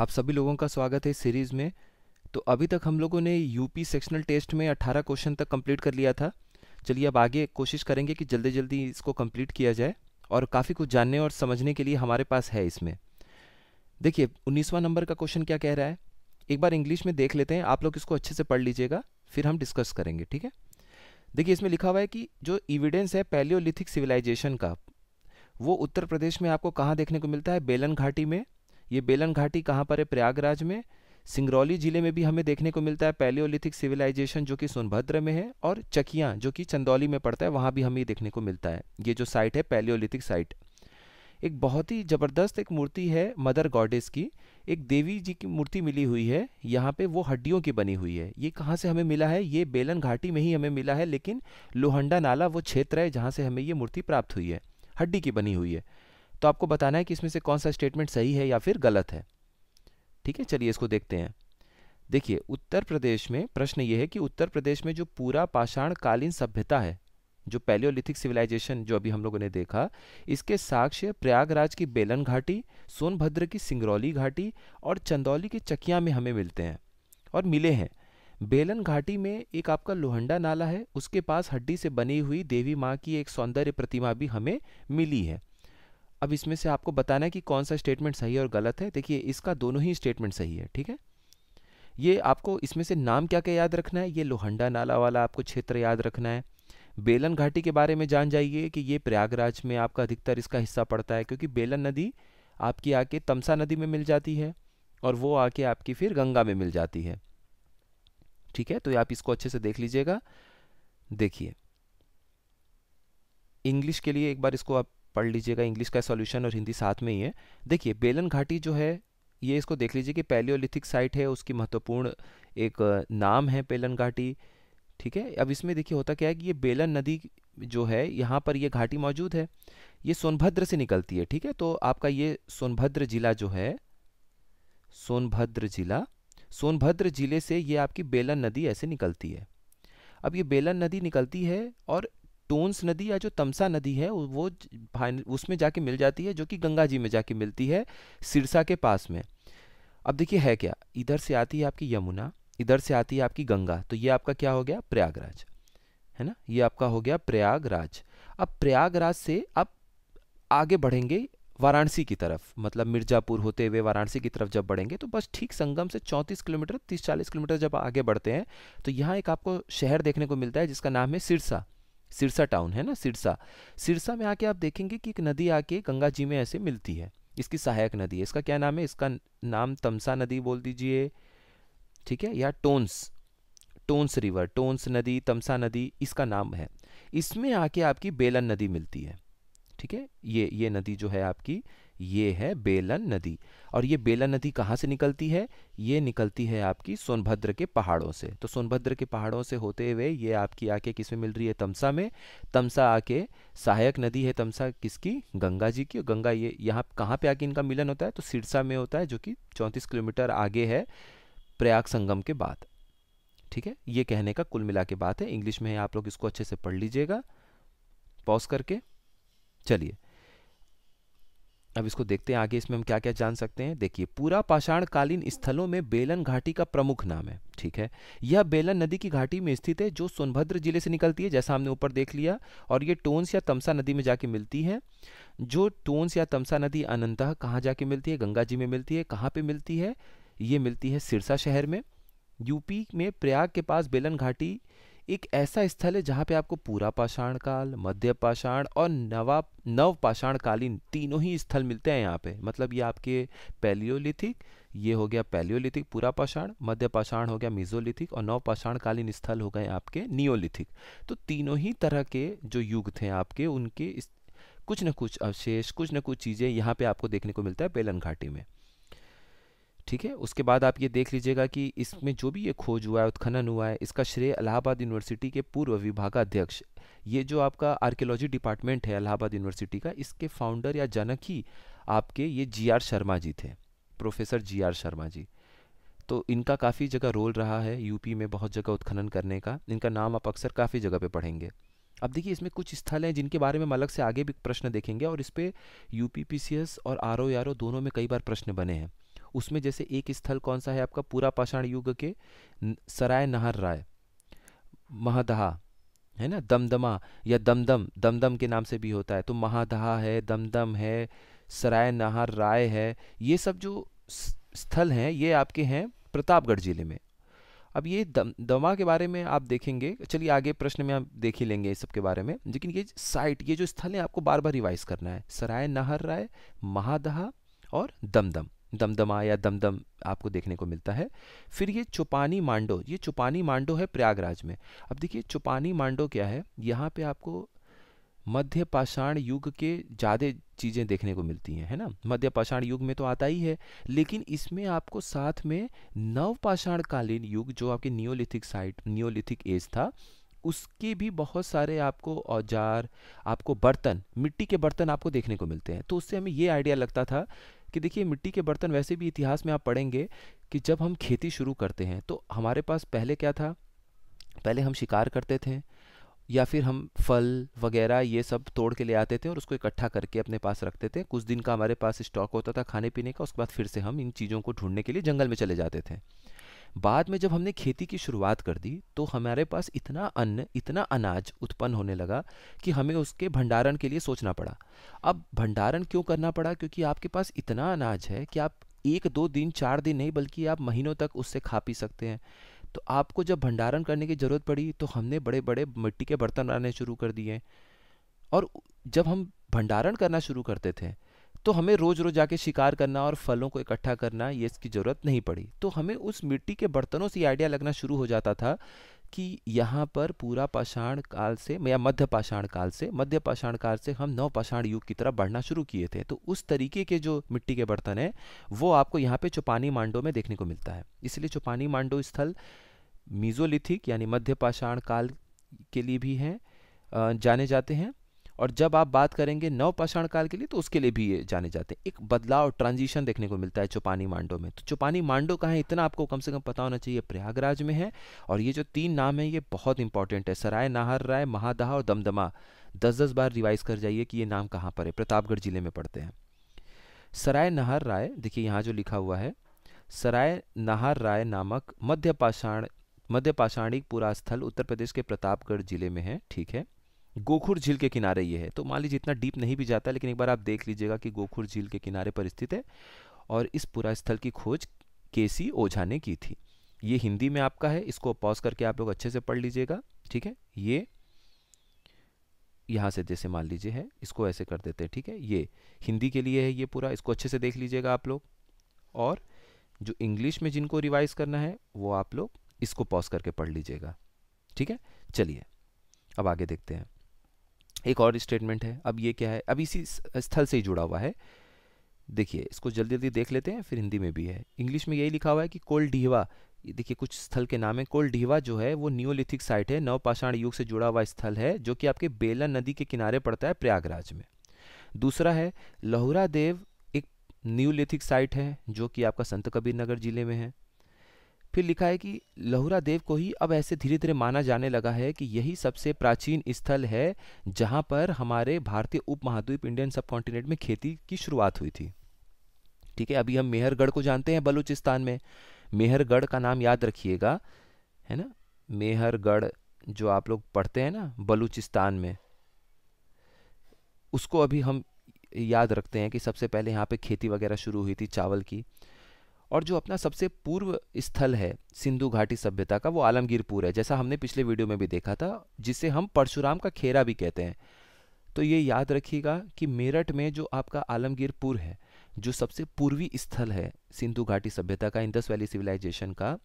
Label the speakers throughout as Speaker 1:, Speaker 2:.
Speaker 1: आप सभी लोगों का स्वागत है सीरीज़ में तो अभी तक हम लोगों ने यूपी सेक्शनल टेस्ट में 18 क्वेश्चन तक कंप्लीट कर लिया था चलिए अब आगे कोशिश करेंगे कि जल्दी जल्दी इसको कंप्लीट किया जाए और काफ़ी कुछ जानने और समझने के लिए हमारे पास है इसमें देखिए उन्नीसवा नंबर का क्वेश्चन क्या कह रहा है एक बार इंग्लिश में देख लेते हैं आप लोग इसको अच्छे से पढ़ लीजिएगा फिर हम डिस्कस करेंगे ठीक है देखिए इसमें लिखा हुआ है कि जो इविडेंस है पैलियोलिथिक सिविलाइजेशन का वो उत्तर प्रदेश में आपको कहाँ देखने को मिलता है बेलन घाटी में ये बेलन घाटी कहाँ पर है प्रयागराज में सिंगरौली जिले में भी हमें देखने को मिलता है पैलियोलिथिक सिविलाइजेशन जो कि सोनभद्र में है और चकिया जो कि चंदौली में पड़ता है वहाँ भी हमें देखने को मिलता है ये जो साइट है पैलियोलिथिक साइट एक बहुत ही ज़बरदस्त एक मूर्ति है मदर गॉडेस की एक देवी जी की मूर्ति मिली हुई है यहाँ पे वो हड्डियों की बनी हुई है ये कहाँ से हमें मिला है ये बेलन घाटी में ही हमें मिला है लेकिन लोहंडा नाला वो क्षेत्र है जहाँ से हमें ये मूर्ति प्राप्त हुई है हड्डी की बनी हुई है तो आपको बताना है कि इसमें से कौन सा स्टेटमेंट सही है या फिर गलत है ठीक है चलिए इसको देखते हैं देखिए उत्तर प्रदेश में प्रश्न ये है कि उत्तर प्रदेश में जो पूरा पाषाण कालीन सभ्यता है जो पैलियोलिथिक सिविलाइजेशन जो अभी हम लोगों ने देखा इसके साक्ष्य प्रयागराज की बेलन घाटी सोनभद्र की सिंगरौली घाटी और चंदौली की चकिया में हमें मिलते हैं और मिले हैं बेलन घाटी में एक आपका लोहंडा नाला है उसके पास हड्डी से बनी हुई देवी माँ की एक सौंदर्य प्रतिमा भी हमें मिली है अब इसमें से आपको बताना है कि कौन सा स्टेटमेंट सही है और गलत है देखिए इसका दोनों ही स्टेटमेंट सही है ठीक है ये आपको इसमें से नाम क्या क्या याद रखना है ये लोहंडा नाला वाला आपको क्षेत्र याद रखना है बेलन घाटी के बारे में जान जाइए कि ये प्रयागराज में आपका अधिकतर इसका हिस्सा पड़ता है क्योंकि बेलन नदी आपकी आके तमसा नदी में मिल जाती है और वो आके आपकी फिर गंगा में मिल जाती है ठीक है तो आप इसको अच्छे से देख लीजिएगा देखिए इंग्लिश के लिए एक बार इसको आप पढ़ लीजिएगा इंग्लिश का सॉल्यूशन और हिंदी साथ में ही है देखिए बेलन घाटी जो है ये इसको देख लीजिए कि पैलियोलिथिक साइट है उसकी महत्वपूर्ण एक नाम है बेलन घाटी ठीक है अब इसमें देखिए होता क्या है कि ये बेलन नदी जो है यहाँ पर ये घाटी मौजूद है ये सोनभद्र से निकलती है ठीक है तो आपका ये सोनभद्र जिला जो है सोनभद्र जिला सोनभद्र जिले से ये आपकी बेलन नदी ऐसे निकलती है अब ये बेलन नदी निकलती है और टोन्स नदी या जो तमसा नदी है वो उसमें जाके मिल जाती है जो कि गंगा जी में जाके मिलती है सिरसा के पास में अब देखिए है क्या इधर से आती है आपकी यमुना इधर से आती है आपकी गंगा तो ये आपका क्या हो गया प्रयागराज है ना ये आपका हो गया प्रयागराज अब प्रयागराज से अब आगे बढ़ेंगे वाराणसी की तरफ मतलब मिर्जापुर होते हुए वाराणसी की तरफ जब बढ़ेंगे तो बस ठीक संगम से 34 किलोमीटर 30-40 किलोमीटर जब आगे बढ़ते हैं तो यहाँ एक आपको शहर देखने को मिलता है जिसका नाम है सिरसा सिरसा टाउन है ना सिरसा सिरसा में आके आप देखेंगे कि एक नदी आके गंगा जी में ऐसे मिलती है इसकी सहायक नदी है इसका क्या नाम है इसका नाम तमसा नदी बोल दीजिए ठीक है या टोन्स टोन्स रिवर टोन्स नदी तमसा नदी इसका नाम है इसमें आके आपकी बेलन नदी मिलती है ठीक है ये ये नदी जो है आपकी ये है बेलन नदी और ये बेलन नदी कहाँ से निकलती है ये निकलती है आपकी सोनभद्र के पहाड़ों से तो सोनभद्र के पहाड़ों से होते हुए ये आपकी आके किस में मिल रही है तमसा में तमसा आके सहायक नदी है तमसा किसकी गंगा जी की गंगा ये यहाँ कहाँ पे आके इनका मिलन होता है तो सिरसा में होता है जो कि चौंतीस किलोमीटर आगे है प्रयाग संगम के बाद ठीक है ये कहने का कुल मिला के बात है इंग्लिश में आप लोग इसको अच्छे से पढ़ लीजिएगा पॉज करके चलिए अब इसको देखते हैं आगे इसमें हम क्या क्या जान सकते हैं देखिए पूरा पाषाणकालीन स्थलों में बेलन घाटी का प्रमुख नाम है ठीक है यह बेलन नदी की घाटी में स्थित है जो सोनभद्र जिले से निकलती है जैसा हमने ऊपर देख लिया और ये टोन्स या तमसा नदी में जाके मिलती है जो टोन्स या तमसा नदी अनंतः कहाँ जाके मिलती है गंगा जी में मिलती है कहाँ पर मिलती है ये मिलती है सिरसा शहर में यूपी में प्रयाग के पास बेलन घाटी एक ऐसा स्थल है जहाँ पे आपको पूरा पाषाण काल मध्य पाषाण और नवा नव पाषाण कालीन तीनों ही स्थल मिलते हैं यहाँ पे मतलब ये आपके पैलियोलिथिक ये हो गया पैलियोलिथिक पूरा पाषाण मध्य पाषाण हो गया मिजोलिथिक और नव पाषाण कालीन स्थल हो गए आपके नियोलिथिक तो तीनों ही तरह के जो युग थे आपके उनके कुछ न कुछ अवशेष कुछ न कुछ चीज़ें यहाँ पे आपको देखने को मिलता है बेलन घाटी में ठीक है उसके बाद आप ये देख लीजिएगा कि इसमें जो भी ये खोज हुआ है उत्खनन हुआ है इसका श्रेय इलाहाबाद यूनिवर्सिटी के पूर्व विभागाध्यक्ष ये जो आपका आर्कियोलॉजी डिपार्टमेंट है इलाहाबाद यूनिवर्सिटी का इसके फाउंडर या जनक ही आपके ये जी आर शर्मा जी थे professor G R Sharma ji तो इनका काफ़ी जगह रोल रहा है यूपी में बहुत जगह उत्खनन करने का इनका नाम आप अक्सर काफ़ी जगह पे पढ़ेंगे अब देखिए इसमें कुछ स्थल हैं जिनके बारे में हम अलग से आगे भी प्रश्न देखेंगे और इस पर यू और आर ओ दोनों में कई बार प्रश्न बने हैं उसमें जैसे एक स्थल कौन सा है आपका पूरा पाषाण युग के सराय नहर राय महादहा है ना दमदमा या दमदम दमदम के नाम से भी होता है तो महादहा है दमदम है सराय नहर राय है ये सब जो स्थल हैं ये आपके हैं प्रतापगढ़ जिले में अब ये दम दमा के बारे में आप देखेंगे चलिए आगे प्रश्न में आप देख ही लेंगे इस सब के बारे में लेकिन ये साइट ये जो स्थल है आपको बार बार रिवाइज करना है सराय नाहर राय महादहा और दमदम दमदमा या दमदम आपको देखने को मिलता है फिर ये चुपानी मांडो ये चुपानी मांडो है प्रयागराज में अब देखिए चुपानी मांडो क्या है यहाँ पे आपको मध्य पाषाण युग के ज़्यादा चीज़ें देखने को मिलती हैं है ना मध्य पाषाण युग में तो आता ही है लेकिन इसमें आपको साथ में नव पाषाण कालीन युग जो आपके नियोलिथिक साइट नियोलिथिक एज था उसके भी बहुत सारे आपको औजार आपको बर्तन मिट्टी के बर्तन आपको देखने को मिलते हैं तो उससे हमें ये आइडिया लगता था कि देखिए मिट्टी के बर्तन वैसे भी इतिहास में आप पढ़ेंगे कि जब हम खेती शुरू करते हैं तो हमारे पास पहले क्या था पहले हम शिकार करते थे या फिर हम फल वगैरह ये सब तोड़ के ले आते थे और उसको इकट्ठा करके अपने पास रखते थे कुछ दिन का हमारे पास स्टॉक होता था खाने पीने का उसके बाद फिर से हम इन चीज़ों को ढूंढने के लिए जंगल में चले जाते थे बाद में जब हमने खेती की शुरुआत कर दी तो हमारे पास इतना अन्न इतना अनाज उत्पन्न होने लगा कि हमें उसके भंडारण के लिए सोचना पड़ा अब भंडारण क्यों करना पड़ा क्योंकि आपके पास इतना अनाज है कि आप एक दो दिन चार दिन नहीं बल्कि आप महीनों तक उससे खा पी सकते हैं तो आपको जब भंडारण करने की ज़रूरत पड़ी तो हमने बड़े बड़े मिट्टी के बर्तन बनाने शुरू कर दिए और जब हम भंडारण करना शुरू करते थे तो हमें रोज रोज जाके शिकार करना और फलों को इकट्ठा करना ये इसकी ज़रूरत नहीं पड़ी तो हमें उस मिट्टी के बर्तनों से आइडिया लगना शुरू हो जाता था कि यहाँ पर पूरा पाषाण काल से या मध्य पाषाण काल से मध्य पाषाण काल से हम नव पाषाण युग की तरफ बढ़ना शुरू किए थे तो उस तरीके के जो मिट्टी के बर्तन हैं वो आपको यहाँ पे चौपानी मांडो में देखने को मिलता है इसलिए चौपानी मांडो स्थल मीजोलिथिक यानी मध्य पाषाण काल के लिए भी हैं जाने जाते हैं और जब आप बात करेंगे नव पाषाण काल के लिए तो उसके लिए भी ये जाने जाते हैं एक बदलाव ट्रांजिशन देखने को मिलता है चौपानी मांडो में तो चौपानी मांडो कहाँ है इतना आपको कम से कम पता होना चाहिए प्रयागराज में है और ये जो तीन नाम है ये बहुत इंपॉर्टेंट है सराय नाहर राय महादहा और दमदमा दस दस बार रिवाइज कर जाइए कि ये नाम कहाँ पर है प्रतापगढ़ जिले में पड़ते हैं सराय नाहर राय देखिए यहाँ जो लिखा हुआ है सराय नाहर राय नामक मध्य पाषाण मध्य पाषाणिक पुरास्थल उत्तर प्रदेश के प्रतापगढ़ जिले में है ठीक है गोखुर झील के किनारे ये है तो मान लीजिए इतना डीप नहीं भी जाता लेकिन एक बार आप देख लीजिएगा कि गोखुर झील के किनारे पर स्थित है और इस पूरा स्थल की खोज केसी ओझा ने की थी ये हिंदी में आपका है इसको पॉज करके आप लोग अच्छे से पढ़ लीजिएगा ठीक है ये यहाँ से जैसे मान लीजिए है इसको ऐसे कर देते हैं ठीक है ये हिंदी के लिए है ये पूरा इसको अच्छे से देख लीजिएगा आप लोग और जो इंग्लिश में जिनको रिवाइज करना है वो आप लोग इसको पॉज करके पढ़ लीजिएगा ठीक है चलिए अब आगे देखते हैं एक और स्टेटमेंट है अब ये क्या है अब इसी स्थल से ही जुड़ा हुआ है देखिए इसको जल्दी जल्दी देख लेते हैं फिर हिंदी में भी है इंग्लिश में यही लिखा हुआ है कि कोल ढीवा देखिए कुछ स्थल के नाम है कोल ढीवा जो है वो न्योलिथिक साइट है नवपाषाण युग से जुड़ा हुआ स्थल है जो कि आपके बेला नदी के किनारे पड़ता है प्रयागराज में दूसरा है लहुरा देव एक न्यूलिथिक साइट है जो कि आपका संत कबीर नगर जिले में है फिर लिखा है कि लहुरा देव को ही अब ऐसे धीरे धीरे माना जाने लगा है कि यही सबसे प्राचीन स्थल है जहां पर हमारे भारतीय उप महाद्वीप इंडियन सब कॉन्टिनेंट में खेती की शुरुआत हुई थी ठीक है अभी हम मेहरगढ़ को जानते हैं बलूचिस्तान में मेहरगढ़ का नाम याद रखिएगा है ना मेहरगढ़ जो आप लोग पढ़ते हैं ना बलूचिस्तान में उसको अभी हम याद रखते हैं कि सबसे पहले यहाँ पे खेती वगैरह शुरू हुई थी चावल की और जो अपना सबसे पूर्व स्थल है सिंधु घाटी सभ्यता का वो आलमगीरपुर है जैसा हमने पिछले वीडियो में भी देखा था जिसे हम परशुराम का खेरा भी कहते हैं तो ये याद रखिएगा कि मेरठ में जो आपका आलमगीरपुर है जो सबसे पूर्वी स्थल है सिंधु घाटी सभ्यता का इंदस वैली सिविलाइजेशन का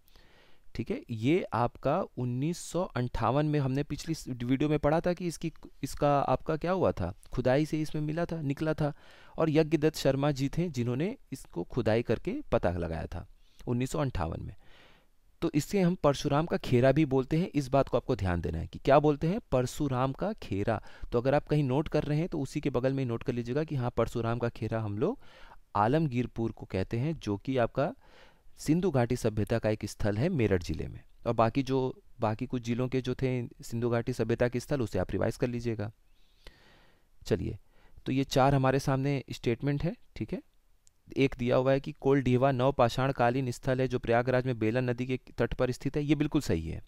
Speaker 1: ठीक है ये आपका उन्नीस में हमने पिछली वीडियो में पढ़ा था कि इसकी इसका आपका क्या हुआ था खुदाई से इसमें मिला था निकला था और यज्ञदत्त शर्मा जी थे जिन्होंने इसको खुदाई करके पता लगाया था उन्नीस में तो इससे हम परशुराम का खेरा भी बोलते हैं इस बात को आपको ध्यान देना है कि क्या बोलते हैं परशुराम का खेरा तो अगर आप कहीं नोट कर रहे हैं तो उसी के बगल में नोट कर लीजिएगा कि हाँ परशुराम का खेरा हम लोग आलमगीरपुर को कहते हैं जो कि आपका सिंधु घाटी सभ्यता का एक स्थल है मेरठ जिले में और बाकी जो बाकी कुछ जिलों के जो थे सिंधु घाटी सभ्यता के स्थल उसे आप रिवाइज कर लीजिएगा चलिए तो ये चार हमारे सामने स्टेटमेंट है ठीक है एक दिया हुआ है कि कोल ढीवा नवपाषाणकालीन स्थल है जो प्रयागराज में बेलन नदी के तट पर स्थित है ये बिल्कुल सही है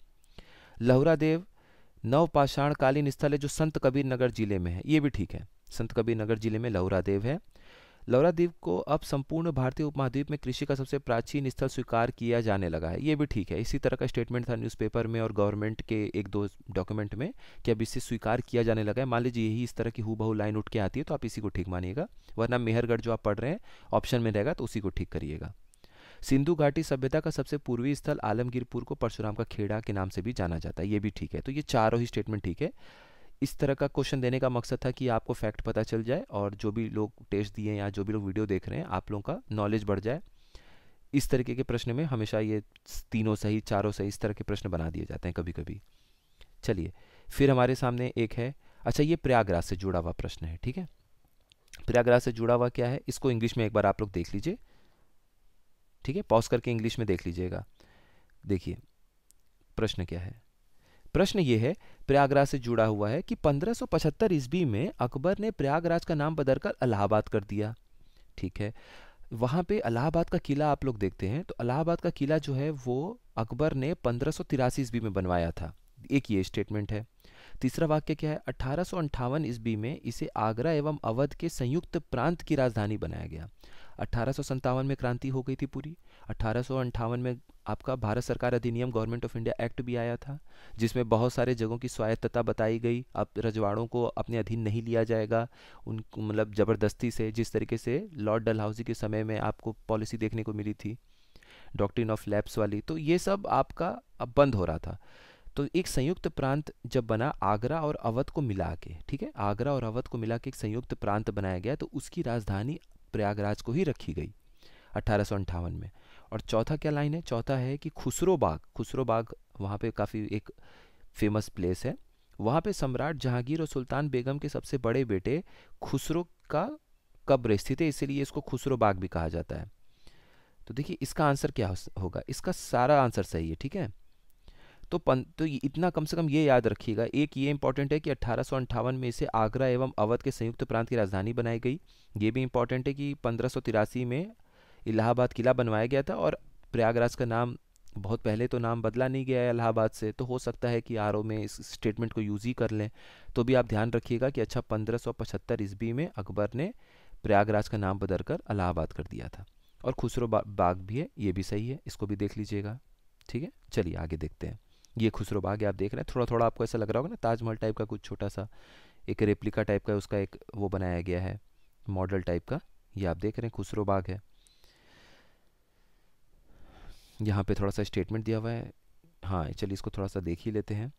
Speaker 1: लहुरा देव नवपाषाणकालीन स्थल है जो संत कबीर नगर जिले में है ये भी ठीक है संत कबीर नगर जिले में लहुरा देव है लौरा द्वीप को अब संपूर्ण भारतीय उपमहाद्वीप में कृषि का सबसे प्राचीन स्थल स्वीकार किया जाने लगा है ये भी ठीक है इसी तरह का स्टेटमेंट था न्यूज़पेपर में और गवर्नमेंट के एक दो डॉक्यूमेंट में कि अब इसे स्वीकार किया जाने लगा है मान लीजिए यही इस तरह की हु लाइन उठ के आती है तो आप इसी को ठीक मानिएगा वरना मेहरगढ़ जो आप पढ़ रहे हैं ऑप्शन में रहेगा तो उसी को ठीक करिएगा सिंधु घाटी सभ्यता का सबसे पूर्वी स्थल आलमगीरपुर को परशुराम का खेड़ा के नाम से भी जाना जाता है ये भी ठीक है तो ये चारों ही स्टेटमेंट ठीक है इस तरह का क्वेश्चन देने का मकसद था कि आपको फैक्ट पता चल जाए और जो भी लोग टेस्ट दिए हैं या जो भी लोग वीडियो देख रहे हैं आप लोगों का नॉलेज बढ़ जाए इस तरीके के प्रश्न में हमेशा ये तीनों सही चारों सही इस तरह के प्रश्न बना दिए जाते हैं कभी कभी चलिए फिर हमारे सामने एक है अच्छा ये प्रयागराज से जुड़ा हुआ प्रश्न है ठीक है प्रयागराज से जुड़ा हुआ क्या है इसको इंग्लिश में एक बार आप लोग देख लीजिए ठीक है पॉज करके इंग्लिश में देख लीजिएगा देखिए प्रश्न क्या है प्रश्न ये है प्रयागराज से जुड़ा हुआ है कि 1575 ईस्वी में अकबर ने प्रयागराज का नाम बदलकर अलाहाबाद कर दिया ठीक है वहाँ पे अलाहाबाद का किला आप लोग देखते हैं तो अलाहाबाद का किला जो है वो अकबर ने पंद्रह सौ ईस्वी में बनवाया था एक ये स्टेटमेंट है तीसरा वाक्य क्या है अठारह सौ ईस्वी में इसे आगरा एवं अवध के संयुक्त प्रांत की राजधानी बनाया गया अठारह में क्रांति हो गई थी पूरी अठारह में आपका भारत सरकार अधिनियम गवर्नमेंट ऑफ इंडिया एक्ट भी आया था जिसमें बहुत सारे जगहों की स्वायत्तता बताई गई अब रजवाड़ों को अपने अधीन नहीं लिया जाएगा उन मतलब ज़बरदस्ती से जिस तरीके से लॉर्ड डलहाउजी के समय में आपको पॉलिसी देखने को मिली थी डॉक्ट्रिन ऑफ लैब्स वाली तो ये सब आपका अब बंद हो रहा था तो एक संयुक्त प्रांत जब बना आगरा और अवध को मिला के ठीक है आगरा और अवध को मिला के एक संयुक्त प्रांत बनाया गया तो उसकी राजधानी प्रयागराज को ही रखी गई अठारह में और चौथा क्या लाइन है चौथा है कि खुसरो बाग खुसरो बाग वहाँ पे काफ़ी एक फेमस प्लेस है वहाँ पे सम्राट जहांगीर और सुल्तान बेगम के सबसे बड़े बेटे खुसरो का कब्र स्थित है इसीलिए इसको खुसरो बाग भी कहा जाता है तो देखिए इसका आंसर क्या होगा इसका सारा आंसर सही है ठीक है तो पन तो इतना कम से कम ये याद रखिएगा एक ये इंपॉर्टेंट है कि अट्ठारह में इसे आगरा एवं अवध के संयुक्त प्रांत की राजधानी बनाई गई ये भी इंपॉर्टेंट है कि पंद्रह में इलाहाबाद किला बनवाया गया था और प्रयागराज का नाम बहुत पहले तो नाम बदला नहीं गया है इलाहाबाद से तो हो सकता है कि आर में इस स्टेटमेंट को यूज़ ही कर लें तो भी आप ध्यान रखिएगा कि अच्छा पंद्रह सौ पचहत्तर ईस्वी में अकबर ने प्रयागराज का नाम बदल कर अलाहाबाद कर दिया था और खुसरो बाग भी है ये भी सही है इसको भी देख लीजिएगा ठीक है चलिए आगे देखते हैं ये खुसरो बाग है आप देख रहे हैं थोड़ा थोड़ा आपको ऐसा लग रहा होगा ना ताजमहल टाइप का कुछ छोटा सा एक रेप्लिका टाइप का उसका एक वो बनाया गया है मॉडल टाइप का ये आप देख रहे हैं खुसरो बाग है यहाँ पे थोड़ा सा स्टेटमेंट दिया हुआ है हाँ चलिए इसको थोड़ा सा देख ही लेते हैं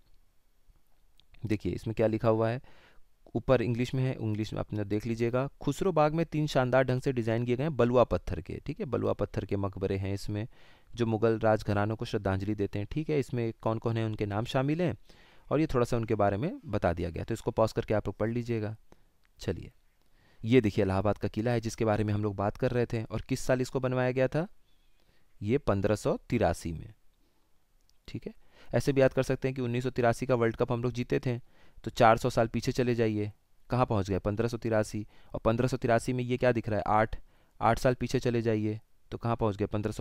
Speaker 1: देखिए इसमें क्या लिखा हुआ है ऊपर इंग्लिश में है इंग्लिश में आपने देख लीजिएगा खुसरो बाग में तीन शानदार ढंग से डिज़ाइन किए गए हैं बलुआ पत्थर के ठीक है बलुआ पत्थर के मकबरे हैं इसमें जो मुगल राजघरानों को श्रद्धांजलि देते हैं ठीक है इसमें कौन कौन है उनके नाम शामिल हैं और ये थोड़ा सा उनके बारे में बता दिया गया तो इसको पॉज करके आप लोग पढ़ लीजिएगा चलिए ये देखिए इलाहाबाद का किला है जिसके बारे में हम लोग बात कर रहे थे और किस साल इसको बनवाया गया था ये पंद्रह में ठीक है ऐसे भी याद कर सकते हैं कि उन्नीस का वर्ल्ड कप हम लोग जीते थे तो 400 साल पीछे चले जाइए कहाँ पहुँच गए पंद्रह और पंद्रह में ये क्या दिख रहा है आठ आठ साल पीछे चले जाइए तो कहाँ पहुँच गए पंद्रह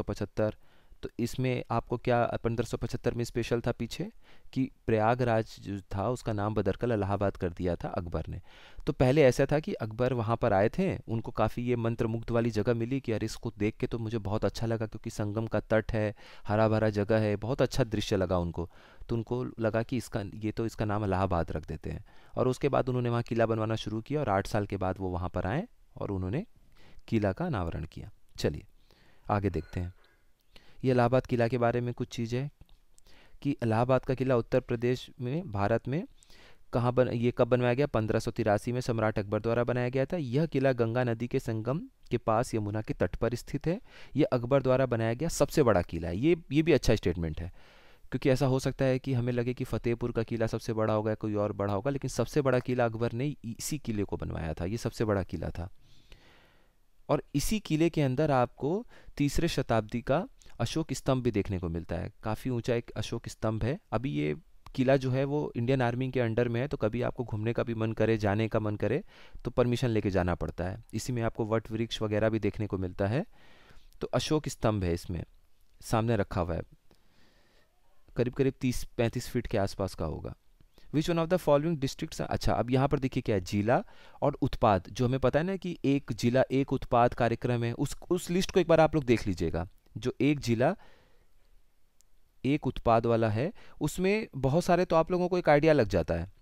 Speaker 1: तो इसमें आपको क्या पंद्रह में स्पेशल था पीछे कि प्रयागराज जो था उसका नाम बदलकर अलाहाबाद कर दिया था अकबर ने तो पहले ऐसा था कि अकबर वहाँ पर आए थे उनको काफ़ी ये मंत्रमुग्ध वाली जगह मिली कि अरे इसको देख के तो मुझे बहुत अच्छा लगा क्योंकि संगम का तट है हरा भरा जगह है बहुत अच्छा दृश्य लगा उनको तो उनको लगा कि इसका ये तो इसका नाम अलाहाबाद रख देते हैं और उसके बाद उन्होंने वहाँ किला बनवाना शुरू किया और आठ साल के बाद वो वहाँ पर आए और उन्होंने किला का अनावरण किया चलिए आगे देखते हैं ये इलाहाबाद किला के बारे में कुछ चीज़ है कि इलाहाबाद का किला उत्तर प्रदेश में भारत में कहाँ बन ये कब बनवाया गया पंद्रह में सम्राट अकबर द्वारा बनाया गया था यह किला गंगा नदी के संगम के पास यमुना के तट पर स्थित है यह अकबर द्वारा बनाया गया सबसे बड़ा किला है ये ये भी अच्छा स्टेटमेंट है क्योंकि ऐसा हो सकता है कि हमें लगे कि फतेहपुर का किला सबसे बड़ा होगा कोई और बड़ा होगा लेकिन सबसे बड़ा किला अकबर ने इसी किले को बनवाया था ये सबसे बड़ा किला था और इसी किले के अंदर आपको तीसरे शताब्दी का अशोक स्तंभ भी देखने को मिलता है काफ़ी ऊंचा एक अशोक स्तंभ है अभी ये किला जो है वो इंडियन आर्मी के अंडर में है तो कभी आपको घूमने का भी मन करे जाने का मन करे तो परमिशन लेके जाना पड़ता है इसी में आपको वट वृक्ष वगैरह भी देखने को मिलता है तो अशोक स्तंभ है इसमें सामने रखा हुआ है करीब करीब तीस पैंतीस फीट के आसपास का होगा which one of the following district अच्छा अब यहाँ पर देखिए क्या है जिला और उत्पाद जो हमें पता है ना कि एक जिला एक उत्पाद कार्यक्रम है उस उस लिस्ट को एक बार आप लोग देख लीजिएगा जो एक जिला एक उत्पाद वाला है उसमें बहुत सारे तो आप लोगों को एक आइडिया लग जाता है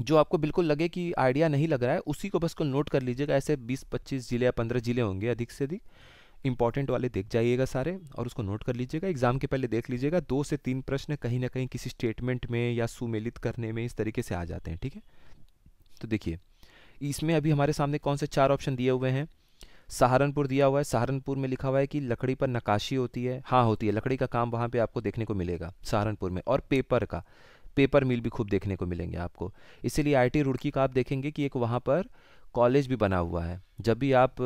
Speaker 1: जो आपको बिल्कुल लगे कि आइडिया नहीं लग रहा है उसी को बस को नोट कर लीजिएगा ऐसे 20-25 जिले या 15 जिले होंगे अधिक से अधिक इंपॉर्टेंट वाले देख जाइएगा सारे और उसको नोट कर लीजिएगा एग्जाम के पहले देख लीजिएगा दो से तीन प्रश्न कहीं ना कहीं किसी स्टेटमेंट में या सुमेलित करने में इस तरीके से आ जाते हैं ठीक है तो देखिए इसमें अभी हमारे सामने कौन से चार ऑप्शन दिए हुए हैं सहारनपुर दिया हुआ है सहारनपुर में लिखा हुआ है कि लकड़ी पर नकाशी होती है हाँ होती है लकड़ी का काम वहाँ पे आपको देखने को मिलेगा सहारनपुर में और पेपर का पेपर मिल भी खूब देखने को मिलेंगे आपको इसीलिए आई रुड़की का आप देखेंगे कि एक वहाँ पर कॉलेज भी बना हुआ है जब भी आप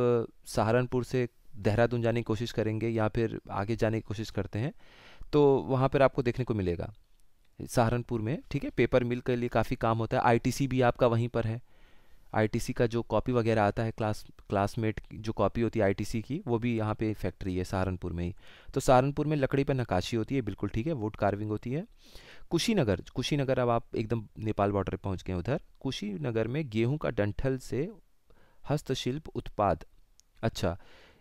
Speaker 1: सहारनपुर से देहरादून जाने की कोशिश करेंगे या फिर आगे जाने की कोशिश करते हैं तो वहाँ पर आपको देखने को मिलेगा सहारनपुर में ठीक है पेपर मिल के लिए काफ़ी काम होता है सी भी आपका वहीं पर है आईटीसी का जो कॉपी वगैरह आता है क्लास क्लासमेट जो कॉपी होती है आईटीसी की वो भी यहाँ पे फैक्ट्री है सहारनपुर में ही तो सहारनपुर में लकड़ी पर नकाशी होती है बिल्कुल ठीक है वुड कार्विंग होती है कुशीनगर कुशीनगर अब आप एकदम नेपाल बॉर्डर पर पहुँच गए उधर कुशीनगर में गेहूँ का डंठल से हस्तशिल्प उत्पाद अच्छा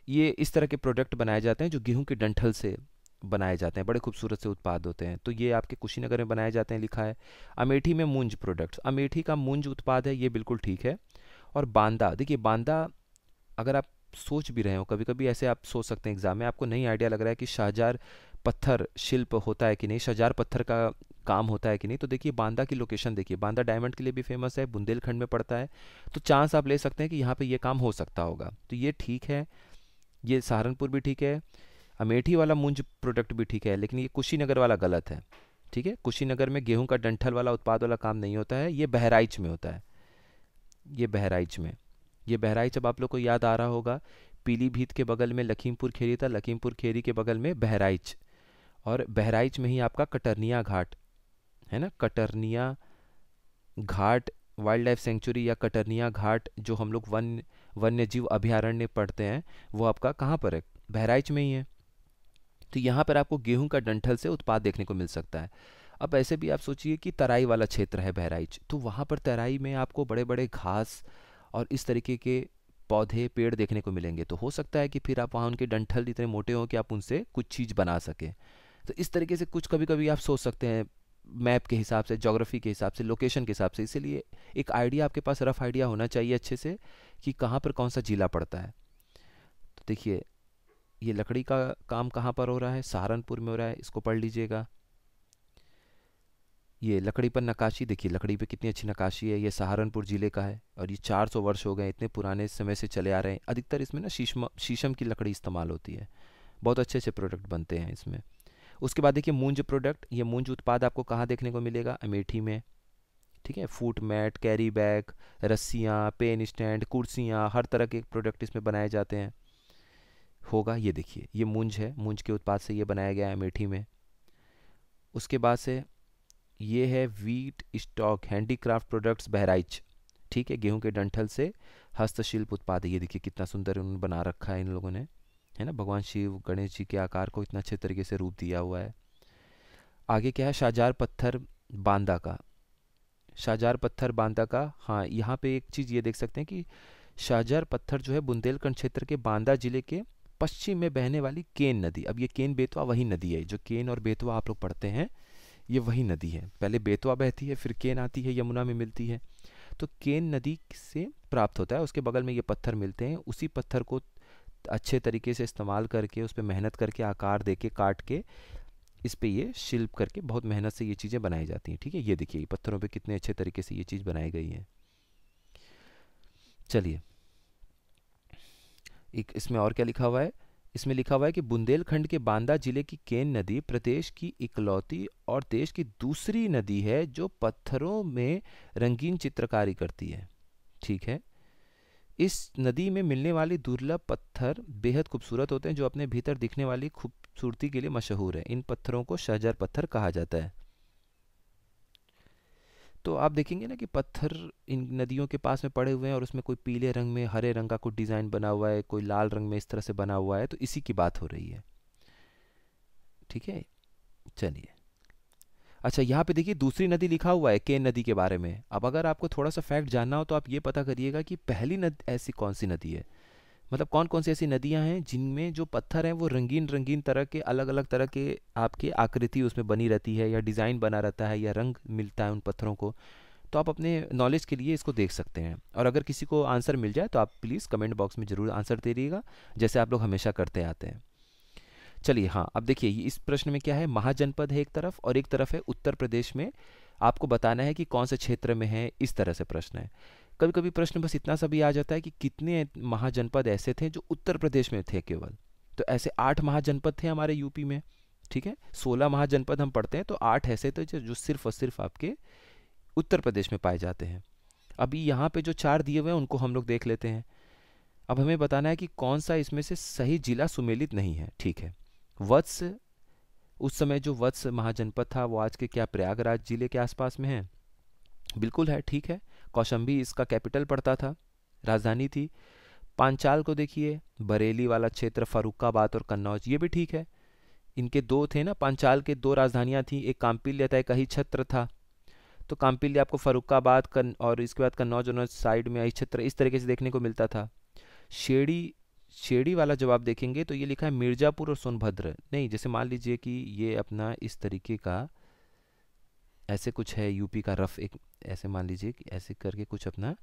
Speaker 1: ये इस तरह के प्रोडक्ट बनाए जाते हैं जो गेहूँ के डंठल से बनाए जाते हैं बड़े खूबसूरत से उत्पाद होते हैं तो ये आपके कुशीनगर में बनाए जाते हैं लिखा है अमेठी में मूंज प्रोडक्ट्स अमेठी का मूंज उत्पाद है ये बिल्कुल ठीक है और बांदा देखिए बांदा अगर आप सोच भी रहे हो कभी कभी ऐसे आप सोच सकते हैं एग्ज़ाम में आपको नहीं आइडिया लग रहा है कि शाहजार पत्थर शिल्प होता है कि नहीं शाहजार पत्थर का काम होता है कि नहीं तो देखिए बांदा की लोकेशन देखिए बांदा डायमंड के लिए भी फेमस है बुंदेलखंड में पड़ता है तो चांस आप ले सकते हैं कि यहाँ पर यह काम हो सकता होगा तो ये ठीक है ये सहारनपुर भी ठीक है अमेठी वाला मुंज प्रोडक्ट भी ठीक है लेकिन ये कुशीनगर वाला गलत है ठीक है कुशीनगर में गेहूं का डंठल वाला उत्पाद वाला काम नहीं होता है ये बहराइच में होता है ये बहराइच में ये बहराइच अब आप लोग को याद आ रहा होगा पीलीभीत के बगल में लखीमपुर खेरी था लखीमपुर खेरी के बगल में बहराइच और बहराइच में ही आपका कटरनिया घाट है ना Katarniya Ghat wild life sanctuary या कटरनिया घाट जो हम लोग वन वन्य जीव अभ्यारण्य पढ़ते हैं वो आपका कहाँ पर है बहराइच में ही है तो यहाँ पर आपको गेहूं का डंठल से उत्पाद देखने को मिल सकता है अब ऐसे भी आप सोचिए कि तराई वाला क्षेत्र है बहराइच तो वहाँ पर तराई में आपको बड़े बड़े घास और इस तरीके के पौधे पेड़ देखने को मिलेंगे तो हो सकता है कि फिर आप वहाँ उनके डंठल इतने मोटे हों कि आप उनसे कुछ चीज़ बना सकें तो इस तरीके से कुछ कभी कभी आप सोच सकते हैं मैप के हिसाब से जोग्राफी के हिसाब से लोकेशन के हिसाब से इसीलिए एक आइडिया आपके पास रफ आइडिया होना चाहिए अच्छे से कि कहाँ पर कौन सा ज़िला पड़ता है तो देखिए ये लकड़ी का काम कहाँ पर हो रहा है सहारनपुर में हो रहा है इसको पढ़ लीजिएगा ये लकड़ी पर नकाशी देखिए लकड़ी पे कितनी अच्छी नकाशी है ये सहारनपुर ज़िले का है और ये 400 वर्ष हो गए इतने पुराने समय से चले आ रहे हैं अधिकतर इसमें ना शीशम शीशम की लकड़ी इस्तेमाल होती है बहुत अच्छे अच्छे प्रोडक्ट बनते हैं इसमें उसके बाद देखिए मूंज प्रोडक्ट ये मूंज उत्पाद आपको कहाँ देखने को मिलेगा अमेठी में ठीक है फूट मैट कैरी बैग रस्सियाँ पेन स्टैंड कुर्सियाँ हर तरह के प्रोडक्ट इसमें बनाए जाते हैं होगा ये देखिए ये मूंज है मूंज के उत्पाद से ये बनाया गया है अमेठी में उसके बाद से ये है wheat stock handicraft products Bahraich ठीक है गेहूं के डंठल से हस्तशिल्प उत्पाद ये देखिए कितना सुंदर उन्होंने बना रखा है इन लोगों ने है ना भगवान शिव गणेश जी के आकार को इतना अच्छे तरीके से रूप दिया हुआ है आगे क्या है शाहजार पत्थर बांदा का शाहजार पत्थर बांदा का हाँ यहाँ पे एक चीज़ ये देख सकते हैं कि शाहजार पत्थर जो है बुंदेलखंड क्षेत्र के बांदा जिले के पश्चिम में बहने वाली केन नदी अब ये केन बेतवा वही नदी है जो केन और बेतवा आप लोग पढ़ते हैं ये वही नदी है पहले बेतवा बहती है फिर केन आती है यमुना में मिलती है तो केन नदी से प्राप्त होता है उसके बगल में ये पत्थर मिलते हैं उसी पत्थर को अच्छे तरीके से इस्तेमाल करके उस पर मेहनत करके आकार दे के काट के इस पर ये शिल्प करके बहुत मेहनत से ये चीज़ें बनाई जाती हैं ठीक है ये देखिए पत्थरों पर कितने अच्छे तरीके से ये चीज़ बनाई गई है चलिए एक इसमें और क्या लिखा हुआ है इसमें लिखा हुआ है कि बुंदेलखंड के बांदा जिले की केन नदी प्रदेश की इकलौती और देश की दूसरी नदी है जो पत्थरों में रंगीन चित्रकारी करती है ठीक है इस नदी में मिलने वाले दुर्लभ पत्थर बेहद खूबसूरत होते हैं जो अपने भीतर दिखने वाली खूबसूरती के लिए मशहूर है इन पत्थरों को शहजर पत्थर कहा जाता है तो आप देखेंगे ना कि पत्थर इन नदियों के पास में पड़े हुए हैं और उसमें कोई पीले रंग में हरे रंग का कोई डिज़ाइन बना हुआ है कोई लाल रंग में इस तरह से बना हुआ है तो इसी की बात हो रही है ठीक है चलिए अच्छा यहाँ पे देखिए दूसरी नदी लिखा हुआ है केन नदी के बारे में अब अगर आपको थोड़ा सा फैक्ट जानना हो तो आप ये पता करिएगा कि पहली नदी ऐसी कौन सी नदी है मतलब कौन कौन सी ऐसी नदियां हैं जिनमें जो पत्थर हैं वो रंगीन रंगीन तरह के अलग अलग तरह के आपकी आकृति उसमें बनी रहती है या डिज़ाइन बना रहता है या रंग मिलता है उन पत्थरों को तो आप अपने नॉलेज के लिए इसको देख सकते हैं और अगर किसी को आंसर मिल जाए तो आप प्लीज़ कमेंट बॉक्स में ज़रूर आंसर दे दिएगा जैसे आप लोग हमेशा करते आते हैं चलिए हाँ अब देखिए इस प्रश्न में क्या है महाजनपद है एक तरफ और एक तरफ है उत्तर प्रदेश में आपको बताना है कि कौन से क्षेत्र में है इस तरह से प्रश्न है कभी कभी प्रश्न बस इतना सा भी आ जाता है कि कितने महाजनपद ऐसे थे जो उत्तर प्रदेश में थे केवल तो ऐसे आठ महाजनपद थे हमारे यूपी में ठीक है सोलह महाजनपद हम पढ़ते हैं तो आठ ऐसे थे जो सिर्फ और सिर्फ आपके उत्तर प्रदेश में पाए जाते हैं अभी यहाँ पे जो चार दिए हुए हैं उनको हम लोग देख लेते हैं अब हमें बताना है कि कौन सा इसमें से सही जिला सुमेलित नहीं है ठीक है वत्स उस समय जो वत्स महाजनपद था वो आज के क्या प्रयागराज जिले के आसपास में है बिल्कुल है ठीक है कौशंबी इसका कैपिटल पड़ता था राजधानी थी पांचाल को देखिए बरेली वाला क्षेत्र फरुखाबाद और कन्नौज ये भी ठीक है इनके दो थे ना पांचाल के दो राजधानियाँ थीं एक काम्पिल्य था एक अहिछत्र था तो काम्पिल्य आपको फरुखाबाद कन और इसके बाद कन्नौज और साइड में अहिछत्र इस तरीके से देखने को मिलता था शेड़ी शेड़ी वाला जब आप देखेंगे तो ये लिखा है मिर्ज़ापुर और सोनभद्र नहीं जैसे मान लीजिए कि ये अपना इस तरीके का ऐसे कुछ है यूपी का रफ़ एक ऐसे मान लीजिए कि ऐसे करके कुछ अपना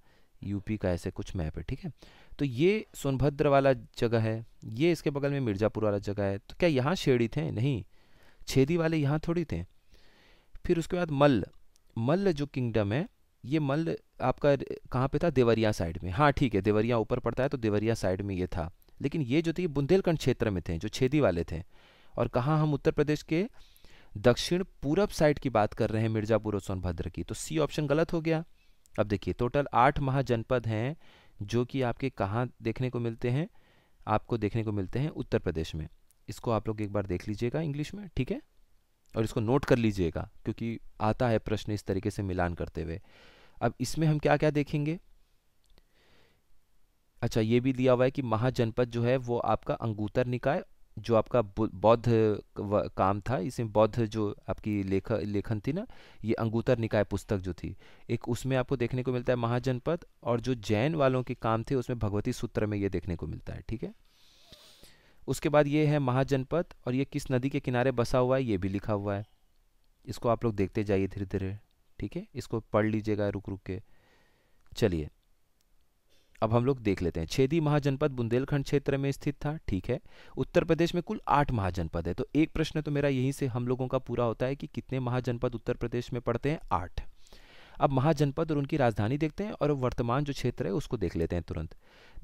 Speaker 1: यूपी का ऐसे कुछ मैप है ठीक है तो ये सोनभद्र वाला जगह है ये इसके बगल में मिर्ज़ापुर वाला जगह है तो क्या यहाँ शेड़ी थे नहीं छेदी वाले यहाँ थोड़ी थे फिर उसके बाद मल्ल मल्ल जो किंगडम है ये मल्ल आपका कहाँ पे था देवरिया साइड में हाँ ठीक है देवरिया ऊपर पड़ता है तो देवरिया साइड में ये था लेकिन ये जो थे बुंदेलखंड क्षेत्र में थे जो छेदी वाले थे और कहाँ हम उत्तर प्रदेश के दक्षिण पूरब साइड की बात कर रहे हैं मिर्जापुर और सोनभद्र की तो सी ऑप्शन गलत हो गया अब देखिए टोटल आठ महाजनपद हैं जो कि आपके कहाँ देखने को मिलते हैं आपको देखने को मिलते हैं उत्तर प्रदेश में इसको आप लोग एक बार देख लीजिएगा इंग्लिश में ठीक है और इसको नोट कर लीजिएगा क्योंकि आता है प्रश्न इस तरीके से मिलान करते हुए अब इसमें हम क्या क्या देखेंगे अच्छा ये भी दिया हुआ है कि महाजनपद जो है वो आपका अंगूतर निकाय जो आपका बौद्ध काम था इसमें बौद्ध जो आपकी लेख लेखन थी ना ये अंगूतर निकाय पुस्तक जो थी एक उसमें आपको देखने को मिलता है महाजनपद और जो जैन वालों के काम थे उसमें भगवती सूत्र में ये देखने को मिलता है ठीक है उसके बाद ये है महाजनपद और ये किस नदी के किनारे बसा हुआ है ये भी लिखा हुआ है इसको आप लोग देखते जाइए धीरे धीरे ठीक है इसको पढ़ लीजिएगा रुक रुक के चलिए अब हम लोग देख लेते हैं छेदी महाजनपद बुंदेलखंड क्षेत्र में स्थित था ठीक है उत्तर प्रदेश में कुल आठ महाजनपद है तो एक प्रश्न तो मेरा यहीं से हम लोगों का पूरा होता है कि कितने महाजनपद उत्तर प्रदेश में पड़ते हैं आठ अब महाजनपद और उनकी राजधानी देखते हैं और वर्तमान जो क्षेत्र है उसको देख लेते हैं तुरंत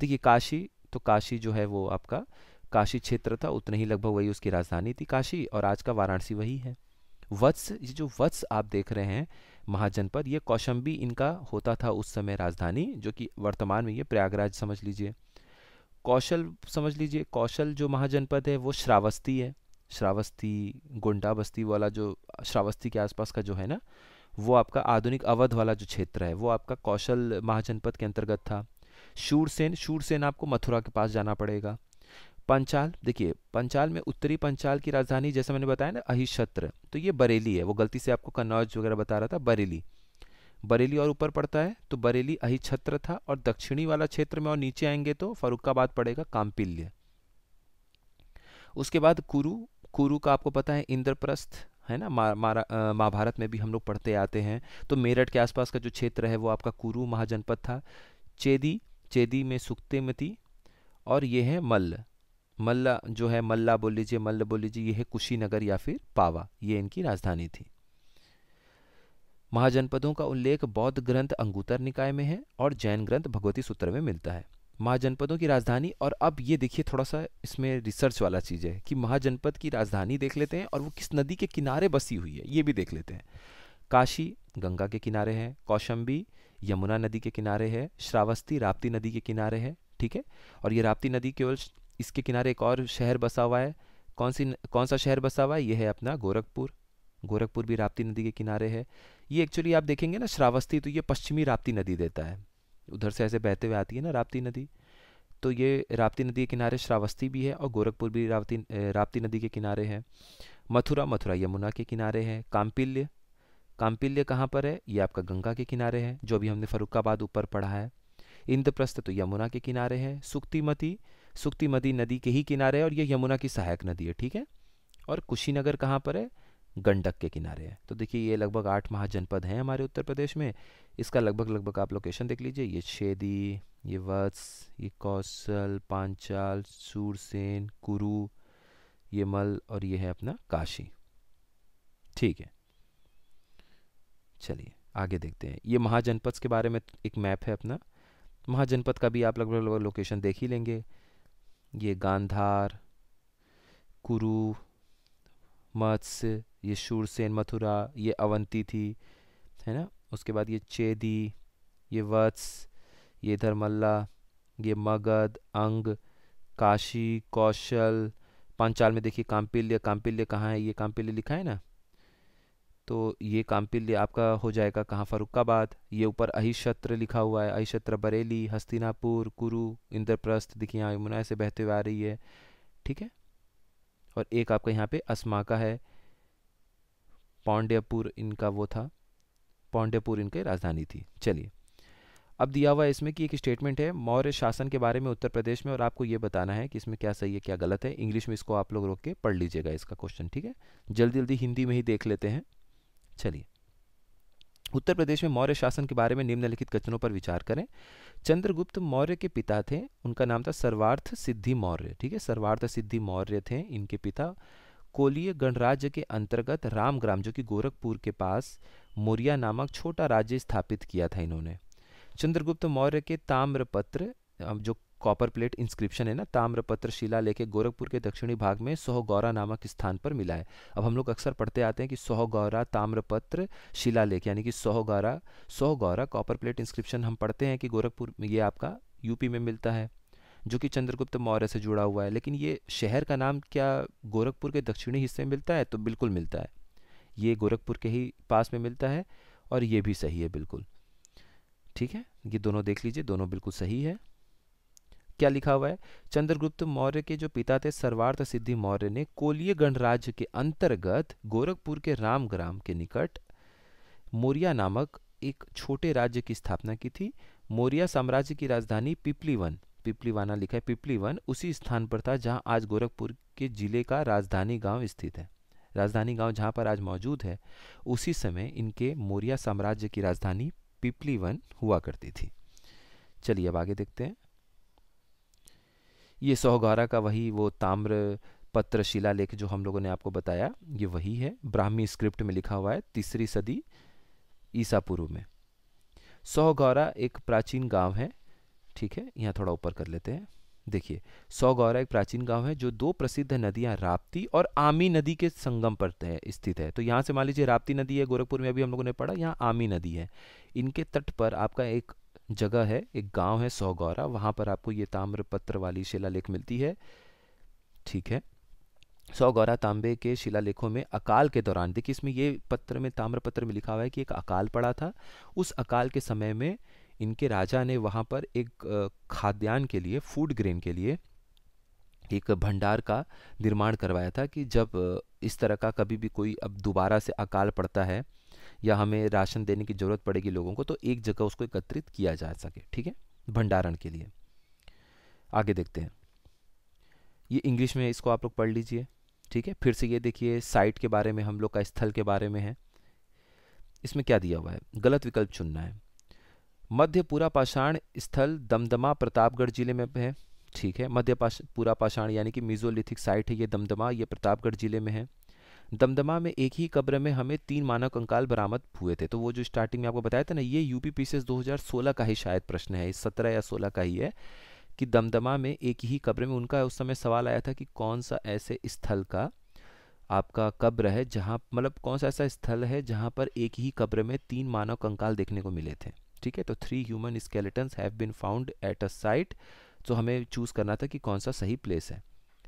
Speaker 1: देखिए काशी तो काशी जो है वो आपका काशी क्षेत्र था उतना ही लगभग वही उसकी राजधानी थी काशी और आज का वाराणसी वही है वत्स ये जो वत्स आप देख रहे हैं महाजनपद ये कौशंबी इनका होता था उस समय राजधानी जो कि वर्तमान में ये प्रयागराज समझ लीजिए कौशल समझ लीजिए कौशल जो महाजनपद है वो श्रावस्ती है श्रावस्ती गोंडा बस्ती वाला जो श्रावस्ती के आसपास का जो है ना वो आपका आधुनिक अवध वाला जो क्षेत्र है वो आपका कौशल महाजनपद के अंतर्गत था शूरसेन शूरसेन आपको मथुरा के पास जाना पड़ेगा पंचाल देखिए पंचाल में उत्तरी पंचाल की राजधानी जैसा मैंने बताया ना अहिशत्र तो ये बरेली है वो गलती से आपको कन्नौज वगैरह बता रहा था बरेली बरेली और ऊपर पड़ता है तो बरेली अहिछत्र था और दक्षिणी वाला क्षेत्र में और नीचे आएंगे तो फरुखाबाद पड़ेगा कामपिल्य उसके बाद कुरु कुरु का आपको पता है इंद्रप्रस्थ है ना महाभारत में भी हम लोग पढ़ते आते हैं तो मेरठ के आसपास का जो क्षेत्र है वो आपका कुरु महाजनपद था चेदी चेदी में सुक्तेमती और ये है मल्ल मल्ला जो है मल्ला बोल लीजिए मल्ल बोल लीजिए यह है कुशीनगर या फिर पावा ये इनकी राजधानी थी महाजनपदों का उल्लेख बौद्ध ग्रंथ अंगूतर निकाय में है और जैन ग्रंथ भगवती सूत्र में मिलता है महाजनपदों की राजधानी और अब ये देखिए थोड़ा सा इसमें रिसर्च वाला चीज़ है कि महाजनपद की राजधानी देख लेते हैं और वो किस नदी के किनारे बसी हुई है ये भी देख लेते हैं काशी गंगा के किनारे है कौशंबी यमुना नदी के किनारे है श्रावस्ती राप्ती नदी के किनारे है ठीक है और ये राप्ती नदी केवल इसके किनारे एक और शहर बसा हुआ है कौन सी कौन सा शहर बसा हुआ है ये है अपना गोरखपुर गोरखपुर भी राप्ती नदी के किनारे है ये एक्चुअली आप देखेंगे ना श्रावस्ती तो ये पश्चिमी राप्ती नदी देता है उधर से ऐसे बहते हुए आती है ना राप्ती नदी तो ये राप्ती नदी के किनारे श्रावस्ती भी है और गोरखपुर भी राप्ती राप्ती नदी के किनारे है मथुरा मथुरा यमुना के किनारे है काम्पिल्य काम्पिल्य कहाँ पर है ये आपका गंगा के किनारे है जो अभी हमने फरुखाबाद ऊपर पढ़ा है इंद्रप्रस्थ तो यमुना के किनारे है सुक्तिमती सुक्तिमदी नदी के ही किनारे है और ये यमुना की सहायक नदी है ठीक है और कुशीनगर कहाँ पर है गंडक के किनारे है तो देखिए ये लगभग आठ महाजनपद हैं हमारे उत्तर प्रदेश में इसका लगभग लगभग आप लोकेशन देख लीजिए ये छेदी ये वत्स ये कौशल पांचाल सूरसेन कुरु ये मल और ये है अपना काशी ठीक है चलिए आगे देखते हैं ये महाजनपद के बारे में एक मैप है अपना महाजनपद का भी आप लगभग लगभग लोकेशन देख ही लेंगे ये गांधार कुरु मत्स्य ये शूरसेन मथुरा ये अवंती थी है ना उसके बाद ये चेदी ये वत्स ये धर्मल्ला ये मगध अंग काशी कौशल पांचाल में देखिए काम्पिल्य काम्पिल्य कहाँ है ये काम्पिल्य लिखा है ना तो ये कामपिल आपका हो जाएगा कहाँ फरुखाबाद ये ऊपर अहिक्षत्र लिखा हुआ है अहिशत्र बरेली हस्तिनापुर कुरु इंद्रप्रस्थ देखिए यहाँ यमुना से बहते हुए आ रही है ठीक है और एक आपका यहाँ पे असमा का है पौंड्यपुर इनका वो था पांड्यपुर इनकी राजधानी थी चलिए अब दिया हुआ इसमें कि एक स्टेटमेंट है मौर्य शासन के बारे में उत्तर प्रदेश में और आपको ये बताना है कि इसमें क्या सही है क्या गलत है इंग्लिश में इसको आप लोग रोक के पढ़ लीजिएगा इसका क्वेश्चन ठीक है जल्दी जल्दी हिंदी में ही देख लेते हैं चलिए उत्तर प्रदेश में मौर्य शासन के बारे में निम्नलिखित कथनों पर विचार करें चंद्रगुप्त मौर्य के पिता थे उनका नाम था सर्वार्थ सिद्धि मौर्य ठीक है सर्वार्थ सिद्धि मौर्य थे इनके पिता कोलीय गणराज्य के अंतर्गत रामग्राम जो कि गोरखपुर के पास मौर्या नामक छोटा राज्य स्थापित किया था इन्होंने चंद्रगुप्त मौर्य के ताम्रपत्र जो कॉपर प्लेट इंस्क्रिप्शन है ना ताम्रपत्र शिला लेके गोरखपुर के दक्षिणी भाग में सोहगौरा नामक स्थान पर मिला है अब हम लोग अक्सर पढ़ते आते हैं कि सोहगौरा ताम्रपत्र शिला लेख यानी कि Sohgaura Sohgaura copper plate inscription हम पढ़ते हैं कि गोरखपुर में ये आपका यूपी में मिलता है जो कि चंद्रगुप्त मौर्य से जुड़ा हुआ है लेकिन ये शहर का नाम क्या गोरखपुर के दक्षिणी हिस्से में मिलता है तो बिल्कुल मिलता है ये गोरखपुर के ही पास में मिलता है और ये भी सही है बिल्कुल ठीक है ये दोनों देख लीजिए दोनों बिल्कुल सही है क्या लिखा हुआ है चंद्रगुप्त मौर्य के जो पिता थे सर्वार्थ सिद्धि मौर्य ने कोलीय गणराज्य के अंतर्गत गोरखपुर के रामग्राम के निकट मोरिया नामक एक छोटे राज्य की स्थापना की थी मोरिया साम्राज्य की राजधानी पिपलीवन पिपलीवाना लिखा है पिपलीवन उसी स्थान पर था जहां आज गोरखपुर के जिले का राजधानी गांव स्थित है राजधानी गांव जहां पर आज मौजूद है उसी समय इनके मौर्य साम्राज्य की राजधानी पिपलीवन हुआ करती थी चलिए अब आगे देखते हैं ये सौगारा का वही वो ताम्र पत्र शिला लेख जो हम लोगों ने आपको बताया ये वही है ब्राह्मी स्क्रिप्ट में लिखा हुआ है तीसरी सदी ईसा पूर्व में सौगौरा एक प्राचीन गांव है ठीक है यहाँ थोड़ा ऊपर कर लेते हैं देखिए सौगौरा एक प्राचीन गांव है जो दो प्रसिद्ध नदियां राप्ती और आमी नदी के संगम पर है, स्थित है तो यहाँ से मान लीजिए राप्ती नदी है गोरखपुर में अभी हम लोगों ने पढ़ा यहाँ आमी नदी है इनके तट पर आपका एक जगह है एक गांव है सौगौरा वहाँ पर आपको ये ताम्रपत्र वाली शिलालेख मिलती है ठीक है सौगौरा तांबे के शिलालेखों में अकाल के दौरान देखिए इसमें ये पत्र में ताम्रपत्र में लिखा हुआ है कि एक अकाल पड़ा था उस अकाल के समय में इनके राजा ने वहाँ पर एक खाद्यान्न के लिए फूड ग्रेन के लिए एक भंडार का निर्माण करवाया था कि जब इस तरह का कभी भी कोई अब दोबारा से अकाल पड़ता है या हमें राशन देने की ज़रूरत पड़ेगी लोगों को तो एक जगह उसको एकत्रित किया जा सके ठीक है भंडारण के लिए आगे देखते हैं ये इंग्लिश में इसको आप लोग पढ़ लीजिए ठीक है फिर से ये देखिए साइट के बारे में हम लोग का स्थल के बारे में है इसमें क्या दिया हुआ है गलत विकल्प चुनना है पूरा पाषाण स्थल दमदमा प्रतापगढ़ जिले में है ठीक है मध्य पाश पूरा पाषाण यानी कि मिजोलिथिक साइट है ये दमदमा ये प्रतापगढ़ जिले में है दमदमा में एक ही कब्र में हमें तीन मानव कंकाल बरामद हुए थे तो वो जो स्टार्टिंग में आपको बताया था ना ये यूपी पीसीएस 2016 का ही शायद प्रश्न है सत्रह या सोलह का ही है कि दमदमा में एक ही कब्र में उनका उस समय सवाल आया था कि कौन सा ऐसे स्थल का आपका कब्र है जहाँ मतलब कौन सा ऐसा स्थल है जहाँ पर एक ही कब्र में तीन मानव कंकाल देखने को मिले थे ठीक है तो three human skeletons have been found at a site तो हमें चूज़ करना था कि कौन सा सही प्लेस है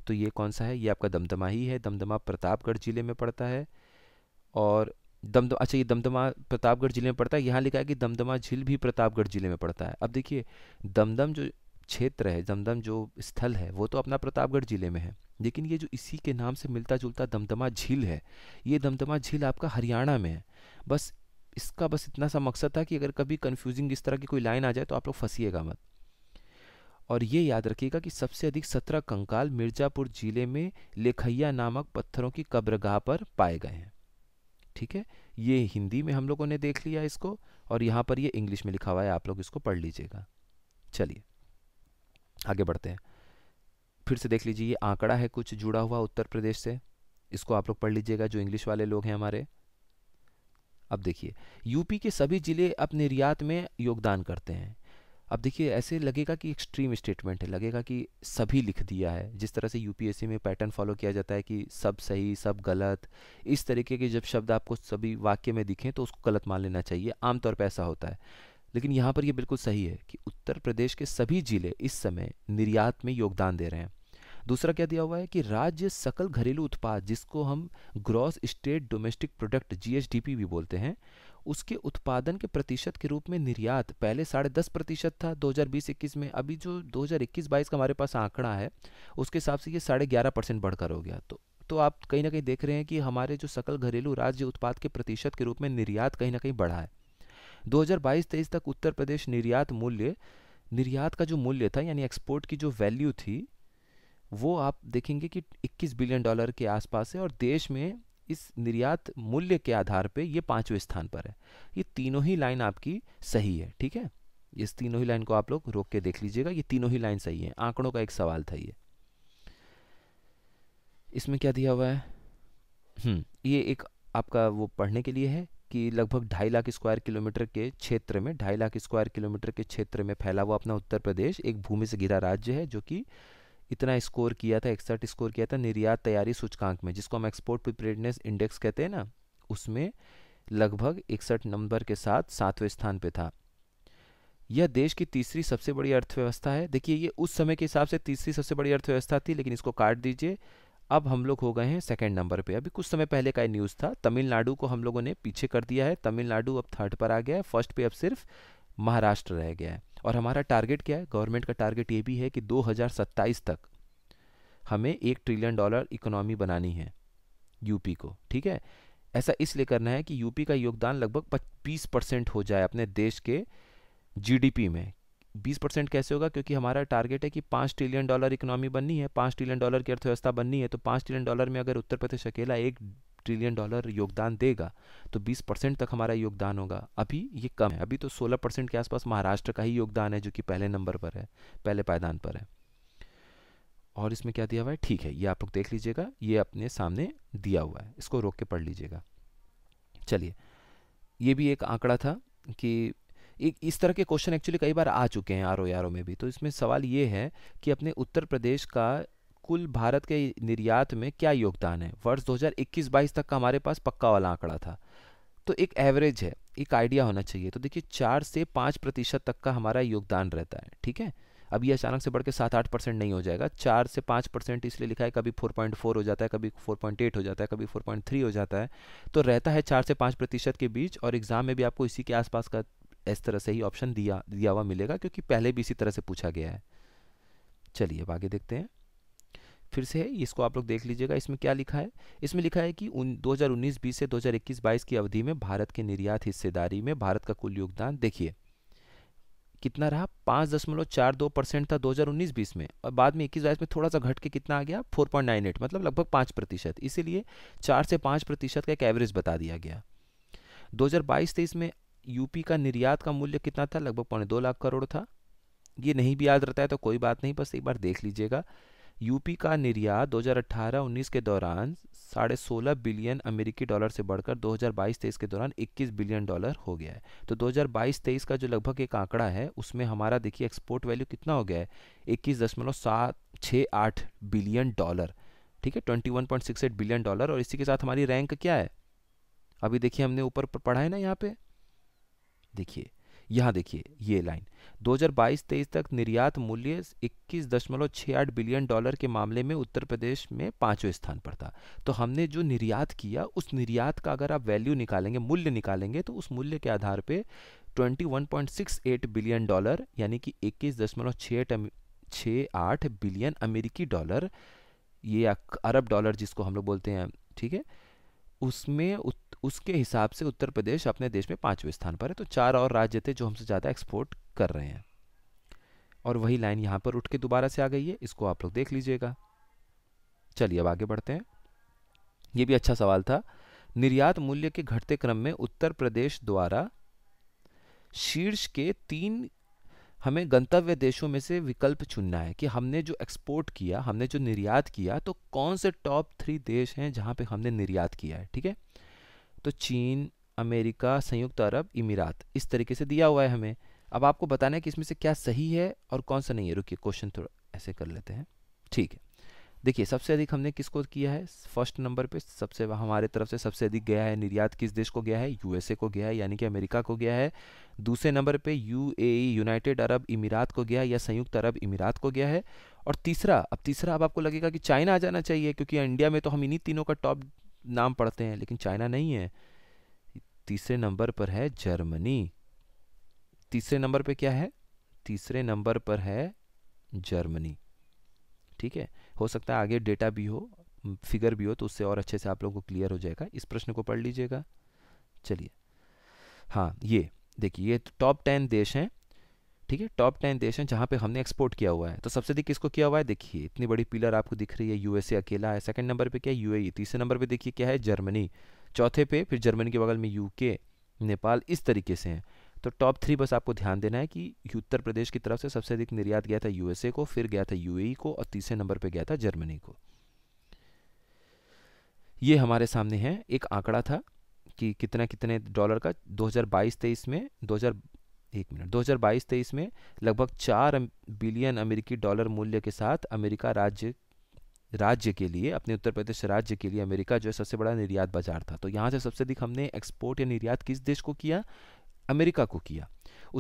Speaker 1: तो ये कौन सा है ये आपका दमदमा ही है दमदमा प्रतापगढ़ ज़िले में पड़ता है और दमदम अच्छा ये दमदमा प्रतापगढ़ ज़िले में पड़ता है यहाँ लिखा है कि दमदमा झील भी प्रतापगढ़ ज़िले में पड़ता है अब देखिए दमदम जो क्षेत्र है दमदम जो स्थल है वो तो अपना प्रतापगढ़ ज़िले में है लेकिन ये जो इसी के नाम से मिलता जुलता दमदमा झील है ये दमदमा झील आपका हरियाणा में है बस इसका बस इतना सा मकसद था कि अगर कभी कन्फ्यूजिंग इस तरह की कोई लाइन आ जाए तो आप लोग फंसीएगा मत और ये याद रखिएगा कि सबसे अधिक सत्रह कंकाल मिर्जापुर जिले में लेखैया नामक पत्थरों की कब्रगाह पर पाए गए हैं ठीक है ये हिंदी में हम लोगों ने देख लिया इसको और यहाँ पर ये इंग्लिश में लिखा हुआ है आप लोग इसको पढ़ लीजिएगा चलिए आगे बढ़ते हैं फिर से देख लीजिए ये आंकड़ा है कुछ जुड़ा हुआ उत्तर प्रदेश से इसको आप लोग पढ़ लीजिएगा जो इंग्लिश वाले लोग हैं हमारे अब देखिए यूपी के सभी जिले अपने निर्यात में योगदान करते हैं अब देखिए ऐसे लगेगा कि एक्सट्रीम स्टेटमेंट है लगेगा कि सभी लिख दिया है जिस तरह से यूपीएससी में पैटर्न फॉलो किया जाता है कि सब सही सब गलत इस तरीके के जब शब्द आपको सभी वाक्य में दिखें तो उसको गलत मान लेना चाहिए आमतौर पर ऐसा होता है लेकिन यहाँ पर यह बिल्कुल सही है कि उत्तर प्रदेश के सभी जिले इस समय निर्यात में योगदान दे रहे हैं दूसरा क्या दिया हुआ है कि राज्य सकल घरेलू उत्पाद जिसको हम gross state domestic product GSDP भी बोलते हैं उसके उत्पादन के प्रतिशत के रूप में निर्यात पहले साढ़े दस प्रतिशत था 2020-21 में अभी जो 2021-22 का हमारे पास आंकड़ा है उसके हिसाब से ये साढ़े ग्यारह परसेंट बढ़कर हो गया तो तो आप कहीं ना कहीं देख रहे हैं कि हमारे जो सकल घरेलू राज्य उत्पाद के प्रतिशत के रूप में निर्यात कहीं ना कहीं बढ़ा है 2022-23 तक उत्तर प्रदेश निर्यात मूल्य निर्यात का जो मूल्य था यानी एक्सपोर्ट की जो वैल्यू थी वो आप देखेंगे कि 21 बिलियन डॉलर के आसपास है और देश में इस निर्यात मूल्य के आधार पे ये पांचवें स्थान पर है ये तीनों ही लाइन आपकी सही है ठीक है इस तीनों ही लाइन को आप लोग रोक के देख लीजिएगा ये तीनों ही लाइन सही है आंकड़ों का एक सवाल था ये इसमें क्या दिया हुआ है हम्म ये एक आपका वो पढ़ने के लिए है कि लगभग ढाई लाख स्क्वायर किलोमीटर के क्षेत्र में ढाई लाख स्क्वायर किलोमीटर के क्षेत्र में फैला हुआ अपना उत्तर प्रदेश एक भूमि से घिरा राज्य है जो कि इतना स्कोर किया था इकसठ स्कोर किया था निर्यात तैयारी सूचकांक में जिसको हम एक्सपोर्ट प्रिपेडनेस इंडेक्स कहते हैं ना उसमें लगभग इकसठ नंबर के साथ सातवें स्थान पर था यह देश की तीसरी सबसे बड़ी अर्थव्यवस्था है देखिए ये उस समय के हिसाब से तीसरी सबसे बड़ी अर्थव्यवस्था थी लेकिन इसको काट दीजिए अब हम लोग हो गए हैं सेकेंड नंबर पे अभी कुछ समय पहले का न्यूज़ था तमिलनाडु को हम लोगों ने पीछे कर दिया है तमिलनाडु अब थर्ड पर आ गया है फर्स्ट पे अब सिर्फ महाराष्ट्र रह गया है और हमारा टारगेट क्या है गवर्नमेंट का टारगेट ये भी है कि 2027 तक हमें एक ट्रिलियन डॉलर इकोनॉमी बनानी है यूपी को ठीक है ऐसा इसलिए करना है कि यूपी का योगदान लगभग बीस परसेंट हो जाए अपने देश के जीडीपी में बीस परसेंट कैसे होगा क्योंकि हमारा टारगेट है कि पाँच ट्रिलियन डॉलर इकोनॉमी बननी है पाँच ट्रिलियन डॉलर की अर्थव्यवस्था बननी है तो पाँच ट्रिलियन डॉलर में अगर उत्तर प्रदेश अकेला एक ट्रिलियन डॉलर योगदान देगा तो 20 परसेंट तक हमारा योगदान होगा अभी ये कम है अभी तो 16 परसेंट के आसपास महाराष्ट्र का ही योगदान है जो कि पहले नंबर पर है पहले पायदान पर है और इसमें क्या दिया हुआ है ठीक है ये आप लोग देख लीजिएगा ये अपने सामने दिया हुआ है इसको रोक के पढ़ लीजिएगा चलिए ये भी एक आंकड़ा था कि एक इस तरह के क्वेश्चन एक्चुअली कई बार आ चुके हैं आर ओ में भी तो इसमें सवाल ये है कि अपने उत्तर प्रदेश का कुल भारत के निर्यात में क्या योगदान है वर्ष 2021-22 तक का हमारे पास पक्का वाला आंकड़ा था तो एक एवरेज है एक आइडिया होना चाहिए तो देखिए चार से पाँच प्रतिशत तक का हमारा योगदान रहता है ठीक है अब ये अचानक से बढ़ के सात आठ परसेंट नहीं हो जाएगा चार से पाँच परसेंट इसलिए लिखा है कभी फोर पॉइंट फोर हो जाता है कभी फोर पॉइंट एट हो जाता है कभी फोर पॉइंट थ्री हो जाता है तो रहता है चार से पाँच प्रतिशत के बीच और एग्ज़ाम में भी आपको इसी के आसपास का इस तरह से ही ऑप्शन दिया दिया हुआ मिलेगा क्योंकि पहले भी इसी तरह से पूछा गया है चलिए अब आगे देखते हैं फिर से है इसको आप लोग देख लीजिएगा इसमें क्या लिखा है इसमें लिखा है कि उन 2019-20 से 2021-22 की अवधि में भारत के निर्यात हिस्सेदारी में भारत का कुल योगदान देखिए कितना रहा पाँच दशमलव चार दो परसेंट था 2019-20 में और बाद में इक्कीस बाईस में थोड़ा सा घट के कितना आ गया 4.98 मतलब लगभग पाँच प्रतिशत इसीलिए चार से पाँच प्रतिशत का एक एवरेज बता दिया गया 2022 हज़ार में यूपी का निर्यात का मूल्य कितना था लगभग पौने दो लाख करोड़ था ये नहीं भी याद रहता है तो कोई बात नहीं बस एक बार देख लीजिएगा यूपी का निर्यात 2018-19 के दौरान साढ़े सोलह बिलियन अमेरिकी डॉलर से बढ़कर 2022-23 के दौरान 21 बिलियन डॉलर हो गया है तो 2022-23 का जो लगभग एक आंकड़ा है उसमें हमारा देखिए एक्सपोर्ट वैल्यू कितना हो गया है इक्कीस दशमलव सात छः आठ बिलियन डॉलर ठीक है एट बिलियन डॉलर और इसी के साथ हमारी रैंक क्या है अभी देखिए हमने ऊपर पढ़ा है ना यहाँ पे देखिए यहाँ देखिए ये लाइन 2022-23 तक निर्यात मूल्य 21.68 बिलियन डॉलर के मामले में उत्तर प्रदेश में पांचवें स्थान पर था तो हमने जो निर्यात किया उस निर्यात का अगर आप वैल्यू निकालेंगे मूल्य निकालेंगे तो उस मूल्य के आधार पे 21.68 बिलियन डॉलर यानी कि इक्कीस दशमलव बिलियन अमेरिकी डॉलर ये अरब डॉलर जिसको हम लोग बोलते हैं ठीक है उसमें उसके हिसाब से उत्तर प्रदेश अपने देश में पांचवें स्थान पर है तो चार और राज्य थे जो हमसे ज़्यादा एक्सपोर्ट कर रहे हैं और वही लाइन यहाँ पर उठ के दोबारा से आ गई है इसको आप लोग देख लीजिएगा चलिए अब आगे बढ़ते हैं ये भी अच्छा सवाल था निर्यात मूल्य के घटते क्रम में उत्तर प्रदेश द्वारा शीर्ष के तीन हमें गंतव्य देशों में से विकल्प चुनना है कि हमने जो एक्सपोर्ट किया हमने जो निर्यात किया तो कौन से टॉप थ्री देश हैं जहाँ पे हमने निर्यात किया है ठीक है तो चीन अमेरिका संयुक्त अरब इमीरात इस तरीके से दिया हुआ है हमें अब आपको बताना है कि इसमें से क्या सही है और कौन सा नहीं है रुकिए क्वेश्चन थोड़ा ऐसे कर लेते हैं ठीक है देखिए सबसे अधिक हमने किसको किया है फर्स्ट नंबर पे सबसे हमारे तरफ से सबसे अधिक गया है निर्यात किस देश को गया है यूएसए को गया है यानी कि अमेरिका को गया है दूसरे नंबर पे यूएई यूनाइटेड अरब इमीरात को गया या संयुक्त अरब इमीरात को गया है और तीसरा अब तीसरा अब आपको लगेगा कि चाइना आ जाना चाहिए क्योंकि इंडिया में तो हम इन्हीं तीनों का टॉप नाम पढ़ते हैं लेकिन चाइना नहीं है तीसरे नंबर पर है जर्मनी तीसरे नंबर पे क्या है तीसरे नंबर पर है जर्मनी ठीक है हो सकता है आगे डेटा भी हो फिगर भी हो तो उससे और अच्छे से आप लोगों को क्लियर हो जाएगा इस प्रश्न को पढ़ लीजिएगा चलिए हाँ ये देखिए ये टॉप तो टेन देश हैं ठीक है टॉप टेन देश हैं जहाँ पे हमने एक्सपोर्ट किया हुआ है तो सबसे अधिक किसको किया हुआ है देखिए इतनी बड़ी पिलर आपको दिख रही है यूएसए अकेला है सेकंड नंबर पे क्या है यूएई e, तीसरे नंबर पे देखिए क्या है जर्मनी चौथे पे फिर जर्मनी के बगल में यूके नेपाल इस तरीके से हैं तो टॉप थ्री बस आपको ध्यान देना है कि उत्तर प्रदेश की तरफ से सबसे अधिक निर्यात गया था यूएसए को फिर गया था यू e को और तीसरे नंबर पर गया था जर्मनी को ये हमारे सामने है एक आंकड़ा था कि कितना कितने डॉलर का 2022-23 में एक मिनट 2022-23 में लगभग चार बिलियन अमेरिकी डॉलर मूल्य के साथ अमेरिका राज्य राज्य के लिए अपने उत्तर प्रदेश राज्य के लिए अमेरिका जो है सबसे बड़ा निर्यात बाजार था तो यहाँ से सबसे अधिक हमने एक्सपोर्ट या निर्यात किस देश को किया अमेरिका को किया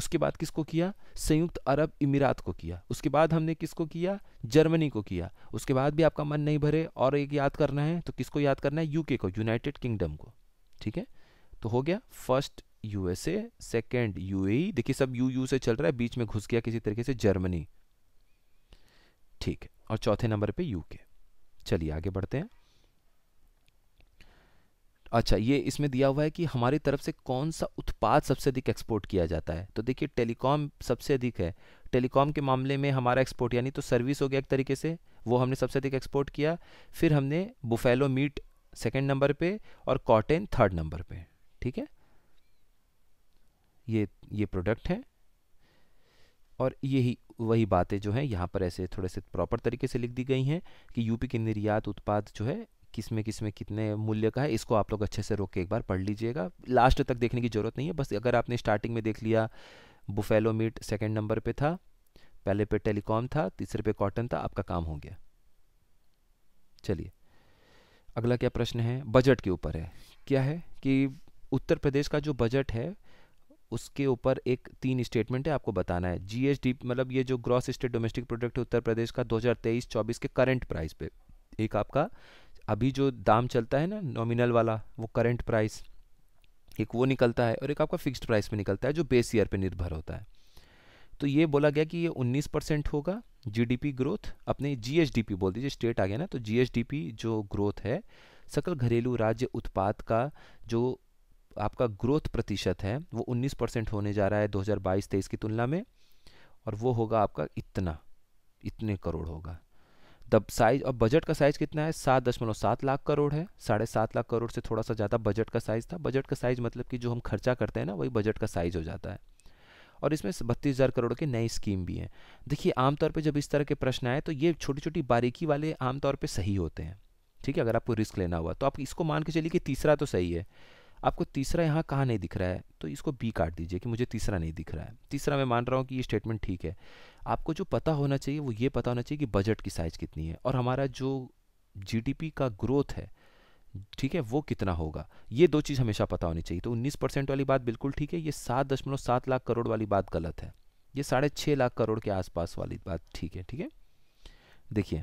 Speaker 1: उसके बाद किसको किया संयुक्त अरब इमीरात को किया उसके बाद हमने किसको किया जर्मनी को किया उसके बाद भी आपका मन नहीं भरे और एक याद करना है तो किसको याद करना है यूके को यूनाइटेड किंगडम को ठीक है तो हो गया फर्स्ट यूएसए यू यूएई देखिए सब यू यू से चल रहा है बीच में घुस गया किसी तरीके से जर्मनी ठीक है और चौथे नंबर पे यूके चलिए आगे बढ़ते हैं अच्छा ये इसमें दिया हुआ है कि हमारी तरफ से कौन सा उत्पाद सबसे अधिक एक्सपोर्ट किया जाता है तो देखिए टेलीकॉम सबसे अधिक है टेलीकॉम के मामले में हमारा एक्सपोर्ट यानी तो सर्विस हो गया एक तरीके से वो हमने सबसे अधिक एक्सपोर्ट किया फिर हमने बुफेलो मीट सेकेंड नंबर पे और कॉटन थर्ड नंबर पे ठीक है ये ये प्रोडक्ट है और यही वही बातें जो है यहाँ पर ऐसे थोड़े से प्रॉपर तरीके से लिख दी गई हैं कि यूपी के निर्यात उत्पाद जो है किस में किस में कितने मूल्य का है इसको आप लोग अच्छे से रोक के एक बार पढ़ लीजिएगा लास्ट तक देखने की ज़रूरत नहीं है बस अगर आपने स्टार्टिंग में देख लिया बुफेलो मीट सेकेंड नंबर पर था पहले पे टेलीकॉम था तीसरे पे कॉटन था आपका काम हो गया चलिए अगला क्या प्रश्न है बजट के ऊपर है क्या है कि उत्तर प्रदेश का जो बजट है उसके ऊपर एक तीन स्टेटमेंट है आपको बताना है जीएसडी मतलब ये जो ग्रॉस स्टेट डोमेस्टिक प्रोडक्ट है उत्तर प्रदेश का 2023-24 के करंट प्राइस पे एक आपका अभी जो दाम चलता है ना नॉमिनल वाला वो करंट प्राइस एक वो निकलता है और एक आपका फिक्स्ड प्राइस पे निकलता है जो बेस ईयर पे निर्भर होता है तो ये बोला गया कि ये 19 परसेंट होगा जीडीपी ग्रोथ अपने जीएसडीपी बोल दीजिए स्टेट आ गया ना तो जीएसडीपी जो ग्रोथ है सकल घरेलू राज्य उत्पाद का जो आपका ग्रोथ प्रतिशत है वो 19 परसेंट होने जा रहा है 2022-23 की तुलना में और वो होगा आपका इतना इतने करोड़ होगा द साइज और बजट का साइज कितना है सात दशमलव सात लाख करोड़ है साढ़े सात लाख करोड़ से थोड़ा सा ज़्यादा बजट का साइज था बजट का साइज मतलब कि जो हम खर्चा करते हैं ना वही बजट का साइज हो जाता है और इसमें बत्तीस हज़ार करोड़ के नई स्कीम भी है देखिए आमतौर पर जब इस तरह के प्रश्न आए तो ये छोटी छोटी बारीकी वाले आमतौर पर सही होते हैं ठीक है अगर आपको रिस्क लेना हुआ तो आप इसको मान के चलिए कि तीसरा तो सही है आपको तीसरा यहाँ कहाँ नहीं दिख रहा है तो इसको बी काट दीजिए कि मुझे तीसरा नहीं दिख रहा है तीसरा मैं मान रहा हूँ कि ये स्टेटमेंट ठीक है आपको जो पता होना चाहिए वो ये पता होना चाहिए कि बजट की साइज़ कितनी है और हमारा जो जी का ग्रोथ है ठीक है वो कितना होगा ये दो चीज़ हमेशा पता होनी चाहिए तो उन्नीस परसेंट वाली बात बिल्कुल ठीक है ये सात दशमलव सात लाख करोड़ वाली बात गलत है ये साढ़े छः लाख करोड़ के आसपास वाली बात ठीक है ठीक है देखिए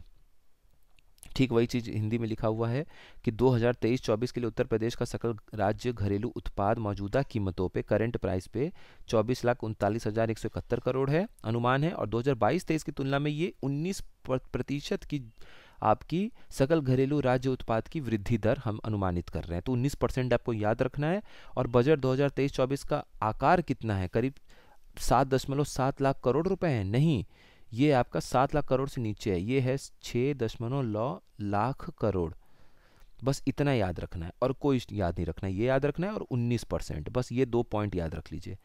Speaker 1: ठीक वही चीज़ हिंदी में लिखा हुआ है कि 2023-24 के लिए उत्तर प्रदेश का सकल राज्य घरेलू उत्पाद मौजूदा कीमतों पे करंट प्राइस पे चौबीस लाख उनतालीस हज़ार एक सौ इकहत्तर करोड़ है अनुमान है और 2022-23 की तुलना में ये 19 प्रतिशत की आपकी सकल घरेलू राज्य उत्पाद की वृद्धि दर हम अनुमानित कर रहे हैं तो उन्नीस परसेंट आपको याद रखना है और बजट 2023-24 का आकार कितना है करीब सात दशमलव सात लाख करोड़ रुपए हैं नहीं ये आपका सात लाख करोड़ से नीचे है ये है छः दशमलव लौ लाख करोड़ बस इतना याद रखना है और कोई याद नहीं रखना है ये याद रखना है और 19 परसेंट बस ये दो पॉइंट याद रख लीजिए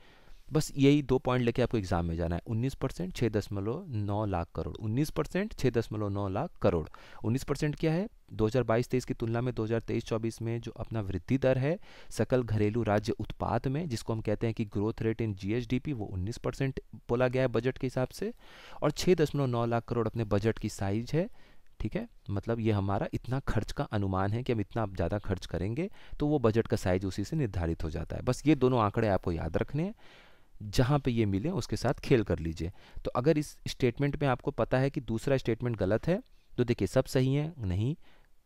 Speaker 1: बस यही दो पॉइंट लेके आपको एग्जाम में जाना है उन्नीस परसेंट छः दशमलव नौ लाख करोड़ उन्नीस परसेंट छः दशमलव नौ लाख करोड़ उन्नीस परसेंट क्या है 2022-23 की तुलना में 2023-24 में जो अपना वृद्धि दर है सकल घरेलू राज्य उत्पाद में जिसको हम कहते हैं कि ग्रोथ रेट इन जी वो उन्नीस परसेंट बोला गया है बजट के हिसाब से और छः लाख करोड़ अपने बजट की साइज है ठीक है मतलब ये हमारा इतना खर्च का अनुमान है कि हम इतना ज़्यादा खर्च करेंगे तो वो बजट का साइज उसी से निर्धारित हो जाता है बस ये दोनों आंकड़े आपको याद रखने हैं जहाँ पे ये मिले उसके साथ खेल कर लीजिए तो अगर इस स्टेटमेंट में आपको पता है कि दूसरा स्टेटमेंट गलत है तो देखिए सब सही है नहीं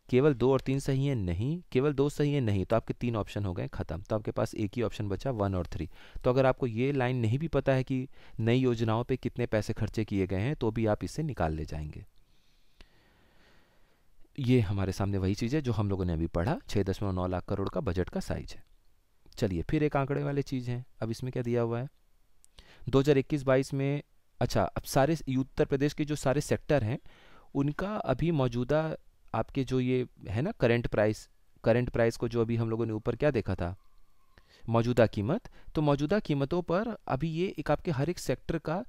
Speaker 1: केवल दो और तीन सही है नहीं केवल दो सही है नहीं तो आपके तीन ऑप्शन हो गए ख़त्म तो आपके पास एक ही ऑप्शन बचा वन और थ्री तो अगर आपको ये लाइन नहीं भी पता है कि नई योजनाओं पर कितने पैसे खर्चे किए गए हैं तो भी आप इससे निकाल ले जाएंगे ये हमारे सामने वही चीज़ है जो हम लोगों ने अभी पढ़ा छः दशमलव नौ लाख करोड़ का बजट का साइज है चलिए फिर एक आंकड़े वाले चीज़ है अब इसमें क्या दिया हुआ है दो हज़ार में अच्छा अब सारे उत्तर प्रदेश के जो सारे सेक्टर हैं उनका अभी मौजूदा आपके जो ये है ना करंट प्राइस करंट प्राइस को जो अभी हम लोगों ने ऊपर क्या देखा था मौजूदा कीमत तो मौजूदा कीमतों पर अभी ये एक आपके हर एक सेक्टर का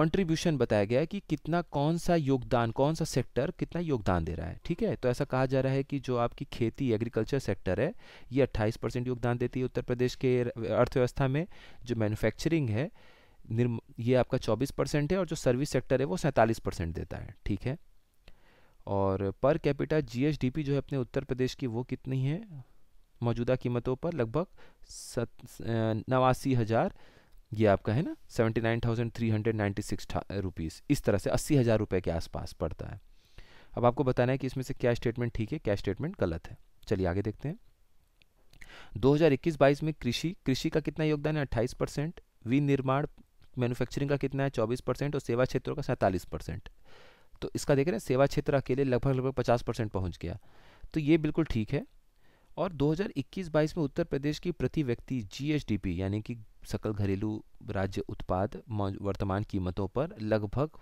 Speaker 1: कंट्रीब्यूशन बताया गया है कि कितना कौन सा योगदान कौन सा सेक्टर कितना योगदान दे रहा है ठीक है तो ऐसा कहा जा रहा है कि जो आपकी खेती एग्रीकल्चर सेक्टर है ये 28 परसेंट योगदान देती है उत्तर प्रदेश के अर्थव्यवस्था में जो मैन्युफैक्चरिंग है निर्म ये आपका 24 परसेंट है और जो सर्विस सेक्टर है वो सैंतालीस परसेंट देता है ठीक है और पर कैपिटा जी जो है अपने उत्तर प्रदेश की वो कितनी है मौजूदा कीमतों पर लगभग सत नवासी हज़ार ये आपका है ना seventy nine thousand three hundred ninety six rupees इस तरह से अस्सी हज़ार रुपये के आसपास पड़ता है अब आपको बताना है कि इसमें से क्या स्टेटमेंट ठीक है क्या स्टेटमेंट गलत है चलिए आगे देखते हैं 2021-22 में कृषि कृषि का कितना योगदान है 28 परसेंट विनिर्माण मैन्युफैक्चरिंग का कितना है 24 परसेंट और सेवा क्षेत्रों का सैंतालीस परसेंट तो इसका देख रहे हैं सेवा क्षेत्र अकेले लगभग लगभग पचास परसेंट पहुँच गया तो ये बिल्कुल ठीक है और 2021-22 में उत्तर प्रदेश की प्रति व्यक्ति जीएसडीपी यानी कि सकल घरेलू राज्य उत्पाद वर्तमान कीमतों पर लगभग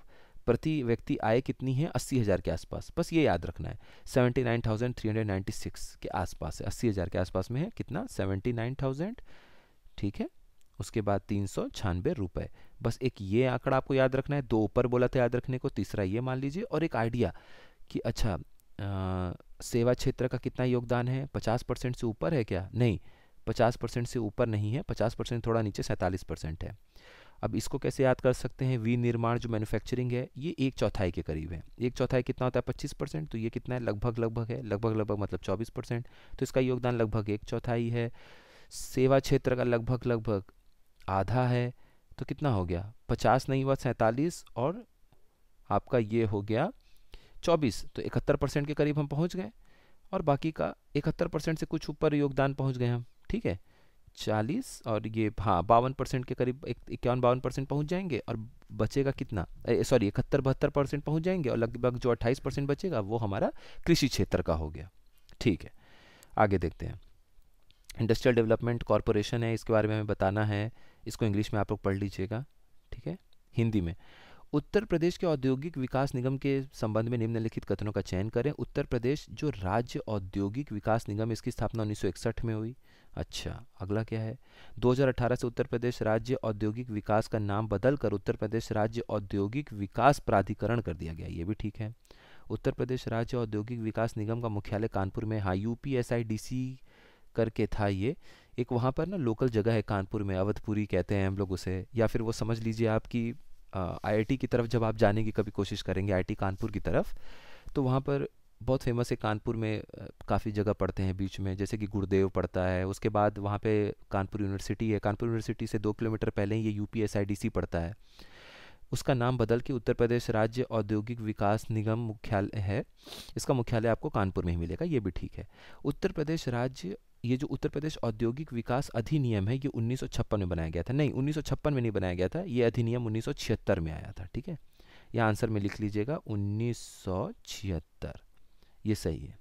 Speaker 1: प्रति व्यक्ति आय कितनी है अस्सी हज़ार के आसपास बस ये याद रखना है seventy nine thousand three hundred ninety six के आसपास है अस्सी हज़ार के आसपास में है कितना सेवेंटी नाइन थाउजेंड ठीक है उसके बाद तीन सौ छियानवे रुपये बस एक ये आंकड़ा आपको याद रखना है दो ऊपर बोला था याद रखने को तीसरा ये मान लीजिए और एक आइडिया कि अच्छा आ, सेवा क्षेत्र का कितना योगदान है पचास परसेंट से ऊपर है क्या नहीं पचास परसेंट से ऊपर नहीं है पचास परसेंट थोड़ा नीचे सैंतालीस परसेंट है अब इसको कैसे याद कर सकते हैं विनिर्माण जो मैन्युफैक्चरिंग है ये एक चौथाई के करीब है एक चौथाई कितना होता है पच्चीस परसेंट तो ये कितना है लगभग लगभग है लगभग लगभग मतलब चौबीस परसेंट तो इसका योगदान लगभग एक चौथाई है सेवा क्षेत्र का लगभग लगभग आधा है तो कितना हो गया पचास नहीं हुआ सैंतालीस और आपका ये हो गया चौबीस तो इकहत्तर परसेंट के करीब हम पहुँच गए और बाकी का इकहत्तर परसेंट से कुछ ऊपर योगदान पहुँच गए हम ठीक है चालीस और ये हाँ बावन परसेंट के करीब इक्यावन बावन परसेंट पहुँच जाएंगे और बचेगा कितना सॉरी इकहत्तर बहत्तर परसेंट पहुँच जाएंगे और लगभग जो अट्ठाईस परसेंट बचेगा वो हमारा कृषि क्षेत्र का हो गया ठीक है आगे देखते हैं इंडस्ट्रियल डेवलपमेंट कॉरपोरेशन है इसके बारे में हमें बताना है इसको इंग्लिश में आप लोग पढ़ लीजिएगा ठीक है हिंदी में उत्तर प्रदेश के औद्योगिक विकास निगम के संबंध में निम्नलिखित कथनों का चयन करें उत्तर प्रदेश जो राज्य औद्योगिक विकास निगम इसकी स्थापना 1961 में हुई अच्छा अगला क्या है 2018 से उत्तर प्रदेश राज्य औद्योगिक विकास का नाम बदलकर उत्तर प्रदेश राज्य औद्योगिक विकास प्राधिकरण कर दिया गया ये भी ठीक है उत्तर प्रदेश राज्य औद्योगिक विकास निगम का मुख्यालय कानपुर में हाँ यू करके था ये एक वहाँ पर ना लोकल जगह है कानपुर में अवधपुरी कहते हैं हम लोग उसे या फिर वो समझ लीजिए आपकी आईआईटी की तरफ जब आप जाने की कभी कोशिश करेंगे आईआईटी कानपुर की तरफ तो वहाँ पर बहुत फेमस है कानपुर में काफ़ी जगह पढ़ते हैं बीच में जैसे कि गुरुदेव पढ़ता है उसके बाद वहाँ पे कानपुर यूनिवर्सिटी है कानपुर यूनिवर्सिटी से दो किलोमीटर पहले ही ये यू पड़ता है उसका नाम बदल के उत्तर प्रदेश राज्य औद्योगिक विकास निगम मुख्यालय है इसका मुख्यालय आपको कानपुर में ही मिलेगा ये भी ठीक है उत्तर प्रदेश राज्य ये जो उत्तर प्रदेश औद्योगिक विकास अधिनियम है ये 1956 में बनाया गया था नहीं 1956 में नहीं बनाया गया था ये अधिनियम 1976 में आया था ठीक है यह आंसर में लिख लीजिएगा 1976 ये सही है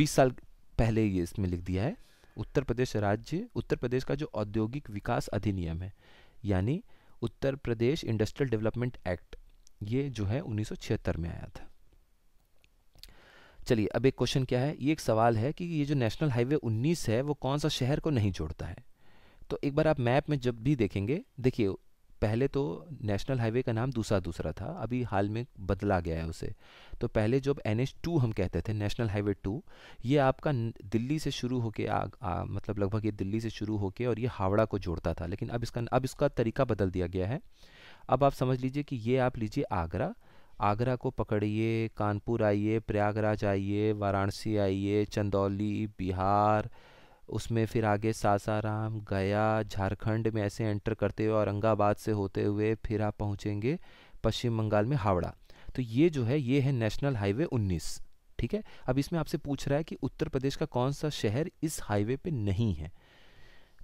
Speaker 1: 20 साल पहले ये इसमें लिख दिया है उत्तर प्रदेश राज्य उत्तर प्रदेश का जो औद्योगिक विकास अधिनियम है यानी Uttar Pradesh industrial development act ये जो है उन्नीस में आया था चलिए अब एक क्वेश्चन क्या है ये एक सवाल है कि ये जो नेशनल हाईवे 19 है वो कौन सा शहर को नहीं जोड़ता है तो एक बार आप मैप में जब भी देखेंगे देखिए पहले तो नेशनल हाईवे का नाम दूसरा दूसरा था अभी हाल में बदला गया है उसे तो पहले जब एन एच टू हम कहते थे नेशनल हाईवे टू ये आपका दिल्ली से शुरू होके मतलब लगभग ये दिल्ली से शुरू होके और ये हावड़ा को जोड़ता था लेकिन अब इसका अब इसका तरीका बदल दिया गया है अब आप समझ लीजिए कि ये आप लीजिए आगरा आगरा को पकड़िए कानपुर आइए प्रयागराज आइए वाराणसी आइए चंदौली बिहार उसमें फिर आगे सासाराम गया झारखंड में ऐसे एंटर करते हुए औरंगाबाद से होते हुए फिर आप पहुँचेंगे पश्चिम बंगाल में हावड़ा तो ये जो है ये है नेशनल हाईवे 19 ठीक है अब इसमें आपसे पूछ रहा है कि उत्तर प्रदेश का कौन सा शहर इस हाईवे पे नहीं है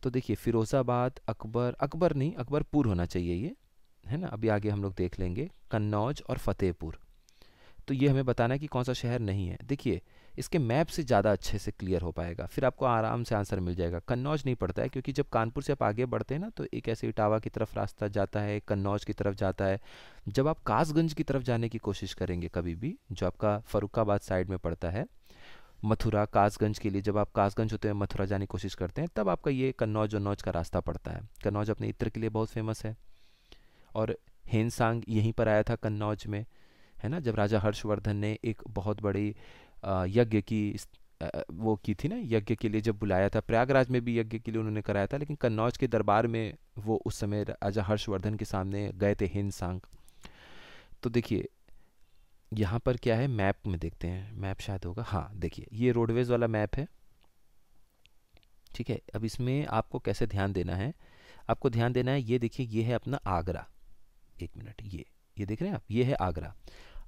Speaker 1: तो देखिए फिरोज़ाबाद अकबर अकबर नहीं अकबरपुर होना चाहिए ये है ना अभी आगे हम लोग देख लेंगे कन्नौज और फतेहपुर तो ये हमें बताना है कि कौन सा शहर नहीं है देखिए इसके मैप से ज़्यादा अच्छे से क्लियर हो पाएगा फिर आपको आराम से आंसर मिल जाएगा कन्नौज नहीं पड़ता है क्योंकि जब कानपुर से आप आगे बढ़ते हैं ना तो एक ऐसे इटावा की तरफ रास्ता जाता है कन्नौज की तरफ जाता है जब आप कासगंज की तरफ जाने की कोशिश करेंगे कभी भी जो आपका फरुखाबाद साइड में पड़ता है मथुरा कासगंज के लिए जब आप कासगंज होते हैं मथुरा जाने की कोशिश करते हैं तब आपका ये कन्नौज और नौज का रास्ता पड़ता है कन्नौज अपने इत्र के लिए बहुत फेमस है और हेनसांग यहीं पर आया था कन्नौज में है ना जब राजा हर्षवर्धन ने एक बहुत बड़ी यज्ञ की वो की थी ना यज्ञ के लिए जब बुलाया था प्रयागराज में भी यज्ञ के लिए उन्होंने कराया था लेकिन कन्नौज के दरबार में वो उस समय राजा हर्षवर्धन के सामने गए थे हिंद सांग तो देखिए यहाँ पर क्या है मैप में देखते हैं मैप शायद होगा हाँ देखिए ये रोडवेज वाला मैप है ठीक है अब इसमें आपको कैसे ध्यान देना है आपको ध्यान देना है ये देखिए ये है अपना आगरा एक मिनट ये ये देख रहे हैं आप ये है आगरा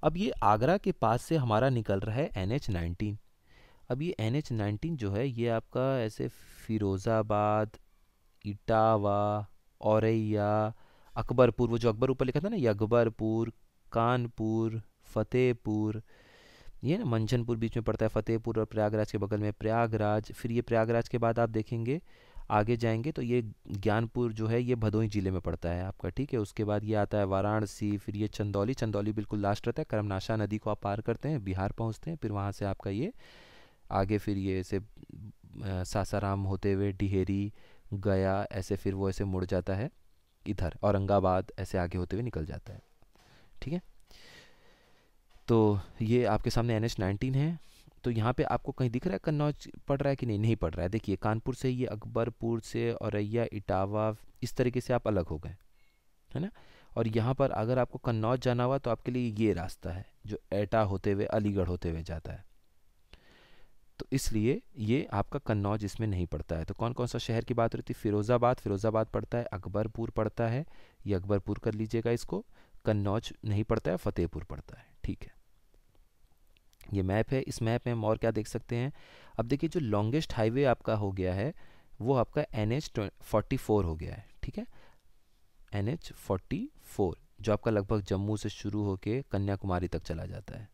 Speaker 1: अब ये आगरा के पास से हमारा निकल रहा है एन एच नाइनटीन अब ये एन एच नाइनटीन जो है ये आपका ऐसे फिरोज़ाबाद इटावा औरैया अकबरपुर वो जो अकबर ऊपर लिखा था ना ये अकबरपुर कानपुर फतेहपुर ये ना मंझनपुर बीच में पड़ता है फतेहपुर और प्रयागराज के बगल में प्रयागराज फिर ये प्रयागराज के बाद आप देखेंगे आगे जाएंगे तो ये ज्ञानपुर जो है ये भदोही ज़िले में पड़ता है आपका ठीक है उसके बाद ये आता है वाराणसी फिर ये चंदौली चंदौली बिल्कुल लास्ट रहता है करमनाशा नदी को आप पार करते हैं बिहार पहुँचते हैं फिर वहाँ से आपका ये आगे फिर ये ऐसे सासाराम होते हुए डिहेरी गया ऐसे फिर वो ऐसे मुड़ जाता है इधर औरंगाबाद ऐसे आगे होते हुए निकल जाता है ठीक है तो ये आपके सामने एन एच नाइनटीन है तो यहाँ पे आपको कहीं दिख रहा है कन्नौज पड़ रहा है कि नहीं नहीं पड़ रहा है देखिए कानपुर से ये अकबरपुर से औरैया इटावा इस तरीके से आप अलग हो गए है ना और यहाँ पर अगर आपको कन्नौज जाना हुआ तो आपके लिए ये रास्ता है जो एटा होते हुए अलीगढ़ होते हुए जाता है तो इसलिए ये आपका कन्नौज इसमें नहीं पड़ता है तो कौन कौन सा शहर की बात हो रही थी फिरोज़ाबाद फिरोज़ाबाद पड़ता है अकबरपुर पड़ता है ये अकबरपुर कर लीजिएगा इसको कन्नौज नहीं पड़ता है फतेहपुर पड़ता है ठीक है ये मैप है इस मैप में हम और क्या देख सकते हैं अब देखिए जो लॉन्गेस्ट हाईवे आपका हो गया है वो आपका एन एच फोर्टी फोर हो गया है ठीक है एन एच जो आपका लगभग जम्मू से शुरू होकर कन्याकुमारी तक चला जाता है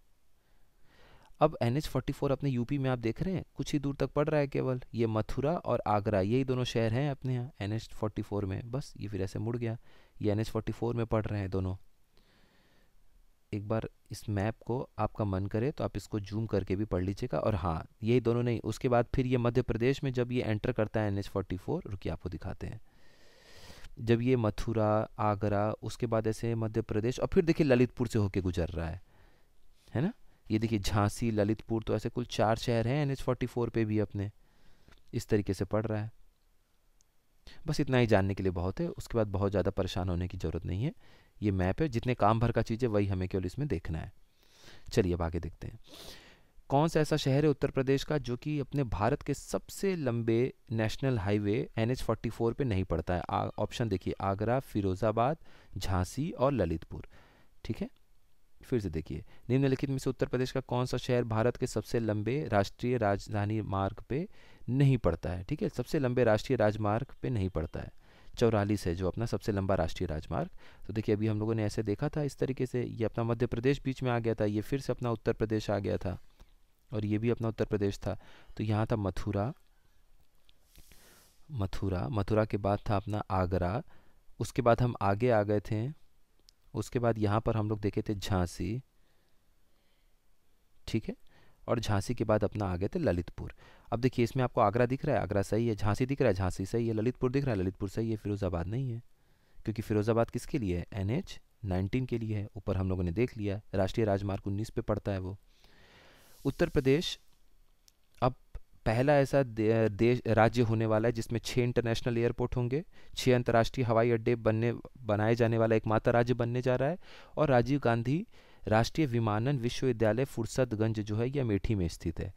Speaker 1: अब एन एच फोर्टी फोर अपने यूपी में आप देख रहे हैं कुछ ही दूर तक पड़ रहा है केवल ये मथुरा और आगरा यही दोनों शहर हैं अपने यहाँ एन एच फोर्टी फोर में बस ये फिर ऐसे मुड़ गया ये एन एच फोर्टी फोर में पड़ रहे हैं दोनों एक बार इस मैप को आपका मन करे तो आप इसको जूम करके भी पढ़ लीजिएगा और हाँ यही दोनों नहीं उसके बाद फिर ये मध्य प्रदेश में जब ये एंटर करता है एन एच फोर्टी फोर रुकिए आपको दिखाते हैं जब ये मथुरा आगरा उसके बाद ऐसे मध्य प्रदेश और फिर देखिए ललितपुर से होके गुजर रहा है है ना ये देखिए झांसी ललितपुर तो ऐसे कुल चार शहर हैं एन एच फोर्टी फोर पे भी अपने इस तरीके से पढ़ रहा है बस इतना ही जानने के लिए बहुत है उसके बाद बहुत ज़्यादा परेशान होने की ज़रूरत नहीं है ये मैप है जितने काम भर का चीज़ है वही हमें केवल इसमें देखना है चलिए अब आगे देखते हैं कौन सा ऐसा शहर है उत्तर प्रदेश का जो कि अपने भारत के सबसे लंबे national highway N H forty four पर नहीं पड़ता है ऑप्शन देखिए आगरा फिरोज़ाबाद झांसी और ललितपुर ठीक है फिर से देखिए निम्नलिखित में से उत्तर प्रदेश का कौन सा शहर भारत के सबसे लंबे राष्ट्रीय राजधानी मार्ग पे नहीं पड़ता है ठीक है सबसे लंबे राष्ट्रीय राजमार्ग पे नहीं पड़ता है चौरालीस है जो अपना सबसे लंबा राष्ट्रीय राजमार्ग तो देखिए अभी हम लोगों ने ऐसे देखा था इस तरीके से ये अपना मध्य प्रदेश बीच में आ गया था ये फिर से अपना उत्तर प्रदेश आ गया था और ये भी अपना उत्तर प्रदेश था तो यहाँ था मथुरा मथुरा मथुरा के बाद था अपना आगरा उसके बाद हम आगे आ गए थे उसके बाद यहाँ पर हम लोग देखे थे झांसी ठीक है और झांसी के बाद अपना आ गए थे ललितपुर अब देखिए इसमें आपको आगरा दिख रहा है आगरा सही है झांसी दिख रहा है झांसी सही है ललितपुर दिख रहा है ललितपुर सही है फिरोजाबाद नहीं है क्योंकि फिरोजाबाद किसके लिए है एन एच नाइनटीन के लिए है ऊपर हम लोगों ने देख लिया राष्ट्रीय राजमार्ग उन्नीस पे पड़ता है वो उत्तर प्रदेश पहला ऐसा देश राज्य होने वाला है जिसमें छः इंटरनेशनल एयरपोर्ट होंगे छः अंतर्राष्ट्रीय हवाई अड्डे बनने बनाए जाने वाला एकमात्र राज्य बनने जा रहा है और राजीव गांधी राष्ट्रीय विमानन विश्वविद्यालय फुर्सतगंज जो है ये अमेठी में स्थित है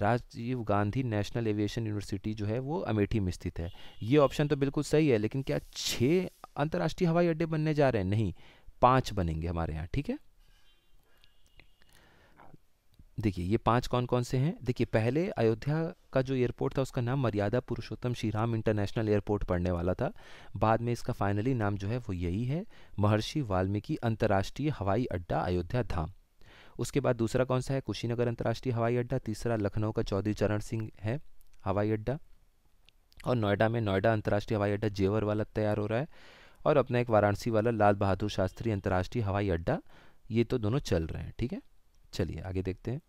Speaker 1: Rajiv Gandhi national aviation university जो है वो अमेठी में स्थित है ये ऑप्शन तो बिल्कुल सही है लेकिन क्या छः अंतर्राष्ट्रीय हवाई अड्डे बनने जा रहे हैं नहीं पाँच बनेंगे हमारे यहाँ ठीक है देखिए ये पांच कौन कौन से हैं देखिए पहले अयोध्या का जो एयरपोर्ट था उसका नाम मर्यादा पुरुषोत्तम श्री राम इंटरनेशनल एयरपोर्ट पड़ने वाला था बाद में इसका फाइनली नाम जो है वो यही है महर्षि वाल्मीकि अंतर्राष्ट्रीय हवाई अड्डा अयोध्या धाम उसके बाद दूसरा कौन सा है कुशीनगर अंतर्राष्ट्रीय हवाई अड्डा तीसरा लखनऊ का चौधरी चरण सिंह है हवाई अड्डा और नोएडा में नोएडा अंतर्राष्ट्रीय हवाई अड्डा जेवर वाला तैयार हो रहा है और अपना एक वाराणसी वाला लाल बहादुर शास्त्री अंतर्राष्ट्रीय हवाई अड्डा ये तो दोनों चल रहे हैं ठीक है चलिए आगे देखते हैं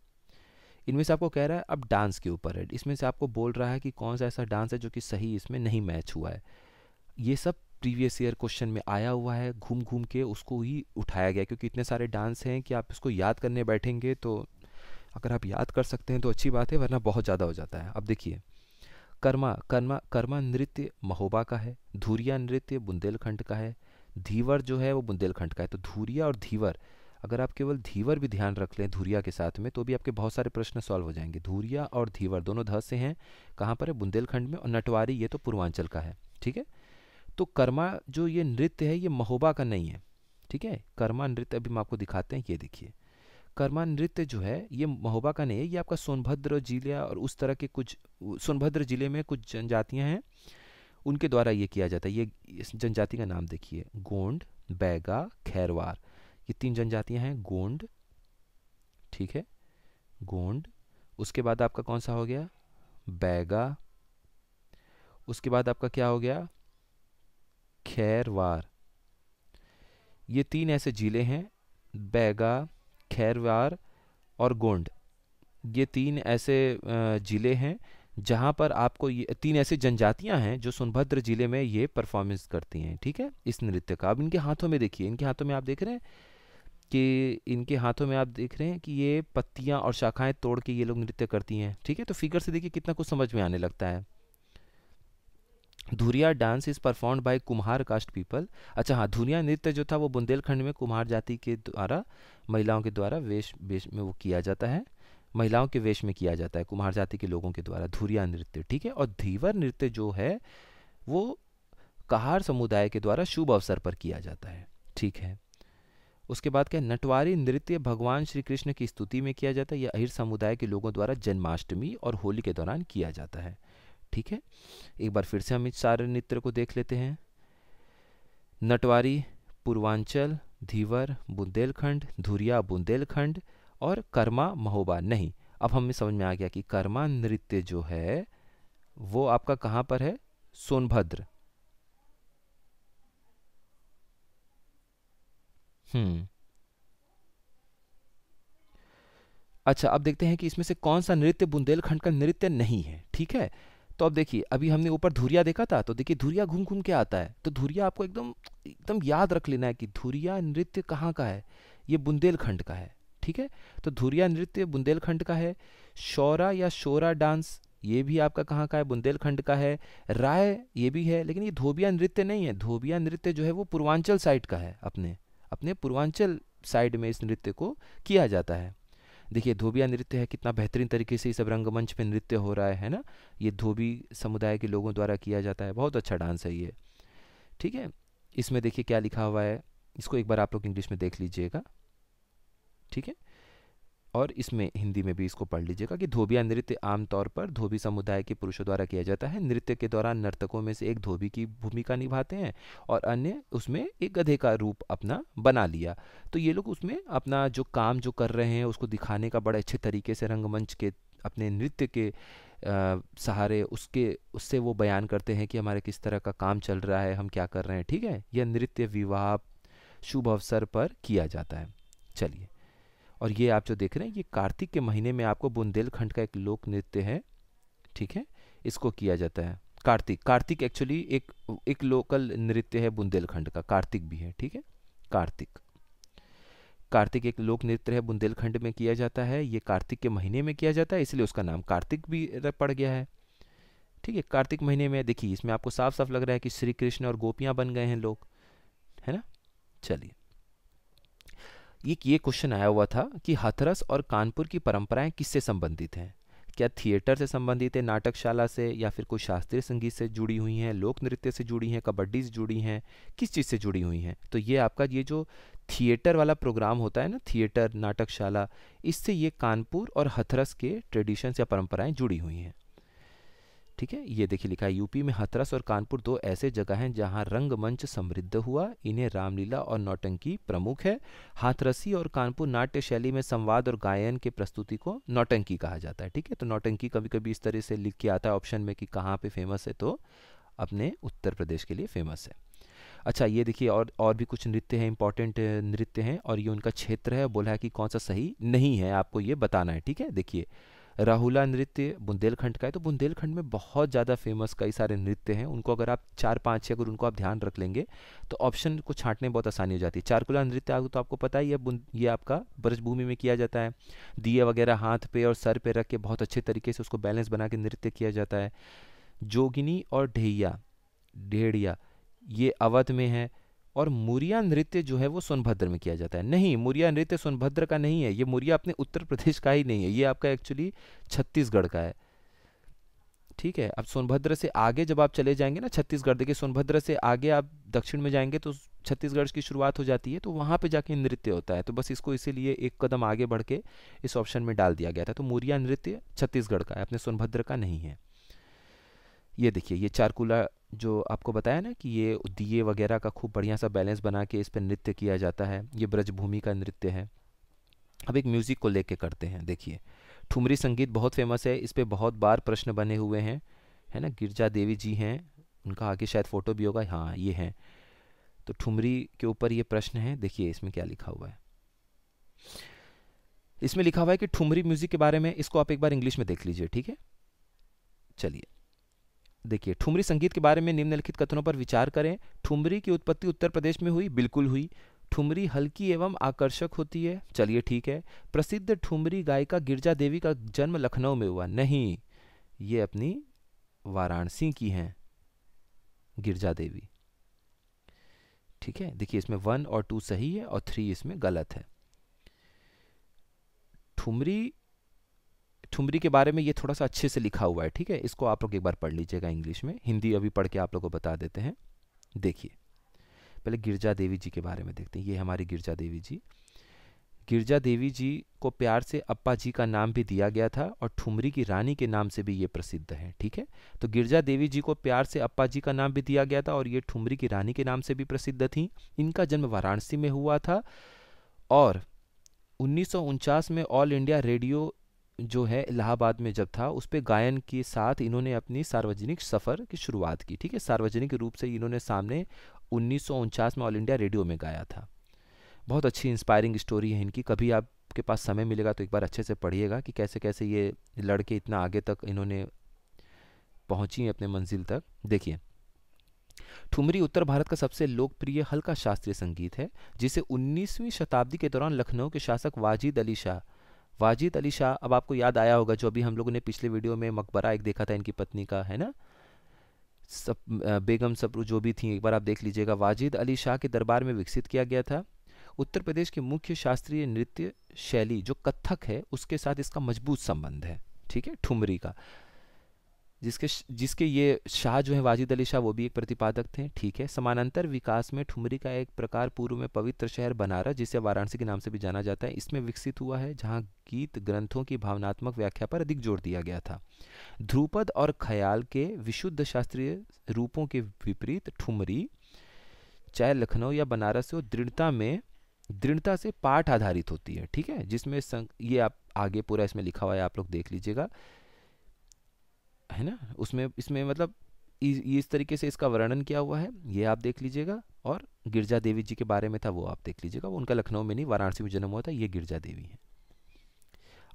Speaker 1: इनमें से आपको कह रहा है अब डांस के ऊपर है इसमें से आपको बोल रहा है कि कौन सा ऐसा डांस है जो कि सही इसमें नहीं मैच हुआ है ये सब प्रीवियस ईयर क्वेश्चन में आया हुआ है घूम घूम के उसको ही उठाया गया क्योंकि इतने सारे डांस हैं कि आप इसको याद करने बैठेंगे तो अगर आप याद कर सकते हैं तो अच्छी बात है वरना बहुत ज़्यादा हो जाता है अब देखिए कर्मा कर्मा कर्मा नृत्य महोबा का है धूरिया नृत्य बुंदेलखंड का है धीवर जो है वो बुंदेलखंड का है तो धूरिया और धीवर अगर आप केवल धीवर भी ध्यान रख लें धूरिया के साथ में तो भी आपके बहुत सारे प्रश्न सॉल्व हो जाएंगे धुरिया और धीवर दोनों ध से हैं कहाँ पर है बुंदेलखंड में और नटवारी ये तो पूर्वांचल का है ठीक है तो कर्मा जो ये नृत्य है ये महोबा का नहीं है ठीक है कर्मा नृत्य अभी हम आपको दिखाते हैं ये देखिए कर्मा नृत्य जो है ये महोबा का नहीं है ये आपका सोनभद्र जिले और उस तरह के कुछ सोनभद्र जिले में कुछ जनजातियाँ हैं उनके द्वारा ये किया जाता है ये जनजाति का नाम देखिए गोंड बैगा खैरवार ये तीन जनजातियां हैं गोंड ठीक है गोंड उसके बाद आपका कौन सा हो गया बैगा उसके बाद आपका क्या हो गया खैरवार ये तीन ऐसे ज़िले हैं बैगा खैरवार और गोंड ये तीन ऐसे ज़िले हैं जहाँ पर आपको ये तीन ऐसी जनजातियाँ हैं जो सोनभद्र ज़िले में ये परफॉर्मेंस करती हैं ठीक है इस नृत्य का अब इनके हाथों में देखिए इनके हाथों में आप देख रहे हैं कि इनके हाथों में आप देख रहे हैं कि ये पत्तियाँ और शाखाएं तोड़ के ये लोग नृत्य करती हैं ठीक है तो फिगर से देखिए कितना कुछ समझ में आने लगता है Dhuriya dance is performed by Kumhar caste people अच्छा हाँ धुरिया नृत्य जो था वो बुंदेलखंड में कुम्हार जाति के द्वारा महिलाओं के द्वारा वेश वेश में वो किया जाता है महिलाओं के वेश में किया जाता है कुम्हार जाति के लोगों के द्वारा धुरिया नृत्य ठीक है और धीवर नृत्य जो है वो कहार समुदाय के द्वारा शुभ अवसर पर किया जाता है ठीक है उसके बाद क्या नटवारी नृत्य भगवान श्री कृष्ण की स्तुति में किया जाता है यह अहिर समुदाय के लोगों द्वारा जन्माष्टमी और होली के दौरान किया जाता है ठीक है एक बार फिर से हम इस सारे नृत्य को देख लेते हैं नटवारी पूर्वांचल धीवर बुंदेलखंड धुरिया बुंदेलखंड और कर्मा महोबा नहीं अब हमें समझ में आ गया कि कर्मा नृत्य जो है वो आपका कहाँ पर है सोनभद्र हम्म। अच्छा, अब देखते हैं कि इसमें से कौन-सा नृत्य बुंदेलखंड का नृत्य नहीं है, ठीक है? तो अब देखिए, अभी हमने ऊपर धुरिया देखा था, तो देखिए धुरिया घूम-घूम के आता है। तो धुरिया आपको एकदम एकदम याद रख लेना है कि धुरिया नृत्य कहाँ का है? ये बुंदेलखंड का है, ठीक है? तो धुरिया नृत्य बुंदेलखंड का है। शौरा या शोरा डांस ये भी आपका कहाँ का है? बुंदेलखंड का है। राय ये भी है, लेकिन ये धोबिया नृत्य नहीं है। धोबिया नृत्य जो है वो पूर्वांचल साइड का है अपने। अपने पूर्वांचल साइड में इस नृत्य को किया जाता है देखिए धोबिया नृत्य है कितना बेहतरीन तरीके से इस सब रंगमंच पे नृत्य हो रहा है ना ये धोबी समुदाय के लोगों द्वारा किया जाता है बहुत अच्छा डांस है ये ठीक है इसमें देखिए क्या लिखा हुआ है इसको एक बार आप लोग इंग्लिश में देख लीजिएगा ठीक है और इसमें हिंदी में भी इसको पढ़ लीजिएगा कि धोबिया नृत्य आमतौर पर धोबी समुदाय के पुरुषों द्वारा किया जाता है नृत्य के दौरान नर्तकों में से एक धोबी की भूमिका निभाते हैं और अन्य उसमें एक गधे का रूप अपना बना लिया तो ये लोग उसमें अपना जो काम जो कर रहे हैं उसको दिखाने का बड़े अच्छे तरीके से रंगमंच के अपने नृत्य के आ, सहारे उसके उससे वो बयान करते हैं कि हमारे किस तरह का काम चल रहा है हम क्या कर रहे हैं ठीक है यह नृत्य विवाह शुभ अवसर पर किया जाता है चलिए और ये आप जो देख रहे हैं ये कार्तिक के महीने में आपको बुंदेलखंड का एक लोक नृत्य है ठीक है इसको किया जाता है कार्तिक कार्तिक एक्चुअली एक एक लोकल नृत्य है बुंदेलखंड का कार्तिक भी है ठीक है कार्तिक कार्तिक एक लोक नृत्य है बुंदेलखंड में किया जाता है ये कार्तिक के महीने में किया जाता है इसलिए उसका नाम कार्तिक भी पड़ गया है ठीक है कार्तिक महीने में देखिए इसमें आपको साफ साफ लग रहा है कि श्री कृष्ण और गोपियाँ बन गए हैं लोग है ना चलिए एक ये क्वेश्चन आया हुआ था कि हथरस और कानपुर की परंपराएं किससे संबंधित हैं क्या थिएटर से संबंधित है नाटकशाला से या फिर कोई शास्त्रीय संगीत से जुड़ी हुई हैं लोक नृत्य से जुड़ी हैं कबड्डी से जुड़ी हैं किस चीज़ से जुड़ी हुई हैं तो ये आपका ये जो थिएटर वाला प्रोग्राम होता है ना थिएटर नाटकशाला इससे ये कानपुर और हथरस के ट्रेडिशंस या परंपराएं जुड़ी हुई हैं ठीक है ये देखिए लिखा है यूपी में हथरस और कानपुर दो ऐसे जगह हैं जहां रंगमंच समृद्ध हुआ इन्हें रामलीला और नौटंकी प्रमुख है हाथरसी और कानपुर नाट्य शैली में संवाद और गायन के प्रस्तुति को नौटंकी कहा जाता है ठीक है तो नौटंकी कभी कभी इस तरह से लिख के आता है ऑप्शन में कि कहाँ पर फेमस है तो अपने उत्तर प्रदेश के लिए फेमस है अच्छा ये देखिए और और भी कुछ नृत्य हैं इंपॉर्टेंट नृत्य हैं और ये उनका क्षेत्र है बोला है कि कौन सा सही नहीं है आपको ये बताना है ठीक है देखिए राहुला नृत्य बुंदेलखंड का है तो बुंदेलखंड में बहुत ज़्यादा फेमस कई सारे नृत्य हैं उनको अगर आप चार पाँच छः अगर उनको आप ध्यान रख लेंगे तो ऑप्शन को छांटने बहुत आसानी हो जाती है चारकुला नृत्य तो आपको पता ही है ये आपका ब्रजभूमि में किया जाता है दिए वगैरह हाथ पे और सर पे रख के बहुत अच्छे तरीके से उसको बैलेंस बना के नृत्य किया जाता है जोगिनी और ढेया ढेड़िया ये अवध में है और मुरिया नृत्य जो है वो सोनभद्र में किया जाता है नहीं मुरिया नृत्य सोनभद्र का नहीं है ये मुरिया अपने उत्तर प्रदेश का ही नहीं है ये आपका एक्चुअली छत्तीसगढ़ का है ठीक है अब सोनभद्र से आगे जब आप चले जाएंगे ना छत्तीसगढ़ देखिए सोनभद्र से आगे आप दक्षिण में जाएंगे तो छत्तीसगढ़ की शुरुआत हो जाती है तो वहाँ पे जाके नृत्य होता है तो बस इसको इसीलिए एक कदम आगे बढ़ के इस ऑप्शन में डाल दिया गया था तो मुरिया नृत्य छत्तीसगढ़ का है अपने सोनभद्र का नहीं है ये देखिए ये चारकूला जो आपको बताया ना कि ये दिए वगैरह का खूब बढ़िया सा बैलेंस बना के इस पर नृत्य किया जाता है ये ब्रजभूमि का नृत्य है अब एक म्यूज़िक को लेके करते हैं देखिए ठुमरी संगीत बहुत फेमस है इस पर बहुत बार प्रश्न बने हुए हैं है ना गिरजा देवी जी हैं उनका आगे शायद फ़ोटो भी होगा हाँ ये हैं तो ठुमरी के ऊपर ये प्रश्न है देखिए इसमें क्या लिखा हुआ है इसमें लिखा हुआ है कि ठुमरी म्यूज़िक के बारे में इसको आप एक बार इंग्लिश में देख लीजिए ठीक है चलिए देखिए ठुमरी संगीत के बारे में निम्नलिखित कथनों पर विचार करें ठुमरी की उत्पत्ति उत्तर प्रदेश में हुई बिल्कुल हुई ठुमरी हल्की एवं आकर्षक होती है चलिए ठीक है प्रसिद्ध ठुमरी गायिका गिरजा देवी का जन्म लखनऊ में हुआ नहीं ये अपनी वाराणसी की हैं गिरजा देवी ठीक है देखिए इसमें वन और टू सही है और थ्री इसमें गलत है ठुमरी ठुमरी के बारे में ये थोड़ा सा अच्छे से लिखा हुआ है ठीक है इसको आप लोग एक बार पढ़ लीजिएगा इंग्लिश में हिंदी अभी पढ़ के आप लोग को बता देते हैं देखिए पहले गिरजा देवी जी के बारे में देखते हैं ये हमारी गिरजा देवी जी गिरजा देवी जी को प्यार से अप्पा जी का नाम भी दिया गया था और ठुमरी की रानी के नाम से भी ये प्रसिद्ध है ठीक है तो गिरजा देवी जी को प्यार से अप्पा जी का नाम भी दिया गया था और ये ठुमरी की रानी के नाम से भी प्रसिद्ध थी इनका जन्म वाराणसी में हुआ था और उन्नीस में ऑल इंडिया रेडियो जो है इलाहाबाद में जब था उस पर गायन के साथ इन्होंने अपनी सार्वजनिक सफ़र की शुरुआत की ठीक है सार्वजनिक रूप से इन्होंने सामने उन्नीस में ऑल इंडिया रेडियो में गाया था बहुत अच्छी इंस्पायरिंग स्टोरी है इनकी कभी आपके पास समय मिलेगा तो एक बार अच्छे से पढ़िएगा कि कैसे कैसे ये लड़के इतना आगे तक इन्होंने पहुँची अपने मंजिल तक देखिए ठुमरी उत्तर भारत का सबसे लोकप्रिय हल्का शास्त्रीय संगीत है जिसे 19वीं शताब्दी के दौरान लखनऊ के शासक वाजिद अली शाह वाजिद अली शाह अब आपको याद आया होगा जो अभी हम लोगों ने पिछले वीडियो में मकबरा एक देखा था इनकी पत्नी का है ना सब बेगम सप्रू जो भी थी एक बार आप देख लीजिएगा वाजिद अली शाह के दरबार में विकसित किया गया था उत्तर प्रदेश की मुख्य शास्त्रीय नृत्य शैली जो कथक है उसके साथ इसका मजबूत संबंध है ठीक है ठुमरी का जिसके जिसके ये शाह जो है वाजिद अली शाह वो भी एक प्रतिपादक थे ठीक है समानांतर विकास में ठुमरी का एक प्रकार पूर्व में पवित्र शहर बनारस जिसे वाराणसी के नाम से भी जाना जाता है इसमें विकसित हुआ है जहाँ गीत ग्रंथों की भावनात्मक व्याख्या पर अधिक जोर दिया गया था ध्रुपद और ख्याल के विशुद्ध शास्त्रीय रूपों के विपरीत ठुमरी चाहे लखनऊ या बनारस से दृढ़ता में दृढ़ता से पाठ आधारित होती है ठीक है जिसमें ये आप आगे पूरा इसमें लिखा हुआ है आप लोग देख लीजिएगा है ना उसमें इसमें मतलब इस तरीके से इसका वर्णन किया हुआ है ये आप देख लीजिएगा और गिरजा देवी जी के बारे में था वो आप देख लीजिएगा वो उनका लखनऊ में नहीं वाराणसी में जन्म हुआ था ये गिरजा देवी है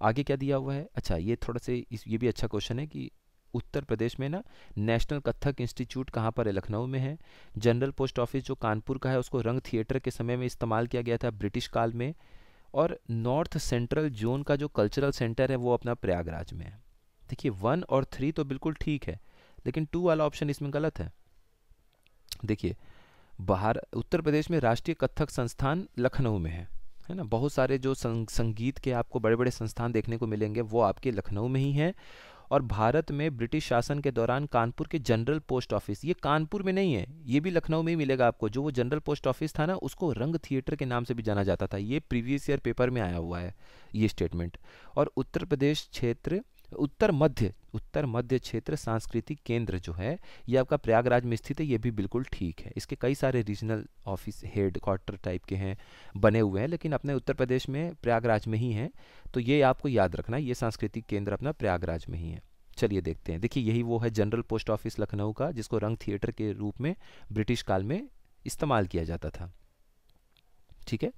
Speaker 1: आगे क्या दिया हुआ है अच्छा ये थोड़ा से इस ये भी अच्छा क्वेश्चन है कि उत्तर प्रदेश में ना नेशनल कथक इंस्टीट्यूट कहाँ पर है लखनऊ में है जनरल पोस्ट ऑफिस जो कानपुर का है उसको रंग थिएटर के समय में इस्तेमाल किया गया था ब्रिटिश काल में और नॉर्थ सेंट्रल जोन का जो कल्चरल सेंटर है वो अपना प्रयागराज में है देखिए वन और थ्री तो बिल्कुल ठीक है लेकिन टू वाला ऑप्शन इसमें गलत है देखिए बाहर उत्तर प्रदेश में राष्ट्रीय कथक संस्थान लखनऊ में है है ना बहुत सारे जो सं, संगीत के आपको बड़े बड़े संस्थान देखने को मिलेंगे वो आपके लखनऊ में ही हैं और भारत में ब्रिटिश शासन के दौरान कानपुर के जनरल पोस्ट ऑफिस ये कानपुर में नहीं है ये भी लखनऊ में ही मिलेगा आपको जो वो जनरल पोस्ट ऑफिस था ना उसको रंग थिएटर के नाम से भी जाना जाता था ये प्रीवियस ईयर पेपर में आया हुआ है ये स्टेटमेंट और उत्तर प्रदेश क्षेत्र उत्तर मध्य उत्तर मध्य क्षेत्र सांस्कृतिक केंद्र जो है ये आपका प्रयागराज में स्थित है ये भी बिल्कुल ठीक है इसके कई सारे regional office headquarter type के हैं बने हुए हैं लेकिन अपने उत्तर प्रदेश में प्रयागराज में ही हैं तो ये आपको याद रखना ये सांस्कृतिक केंद्र अपना प्रयागराज में ही है चलिए देखते हैं देखिए यही वो है जनरल पोस्ट ऑफिस लखनऊ का जिसको रंग थिएटर के रूप में ब्रिटिश काल में इस्तेमाल किया जाता था ठीक है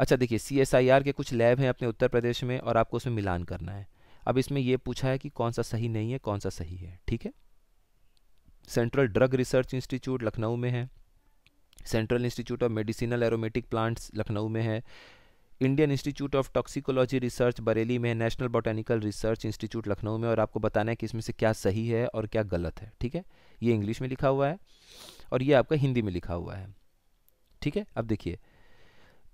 Speaker 1: अच्छा देखिए सी के कुछ लैब हैं अपने उत्तर प्रदेश में और आपको उसमें मिलान करना है अब इसमें यह पूछा है कि कौन सा सही नहीं है कौन सा सही है ठीक है central drug research institute Lucknow में है central institute of medicinal aromatic plants Lucknow में है Indian institute of toxicology research Bareilly में है national botanical research institute Lucknow में और आपको बताना है कि इसमें से क्या सही है और क्या गलत है ठीक है ये इंग्लिश में लिखा हुआ है और ये आपका हिंदी में लिखा हुआ है ठीक है अब देखिए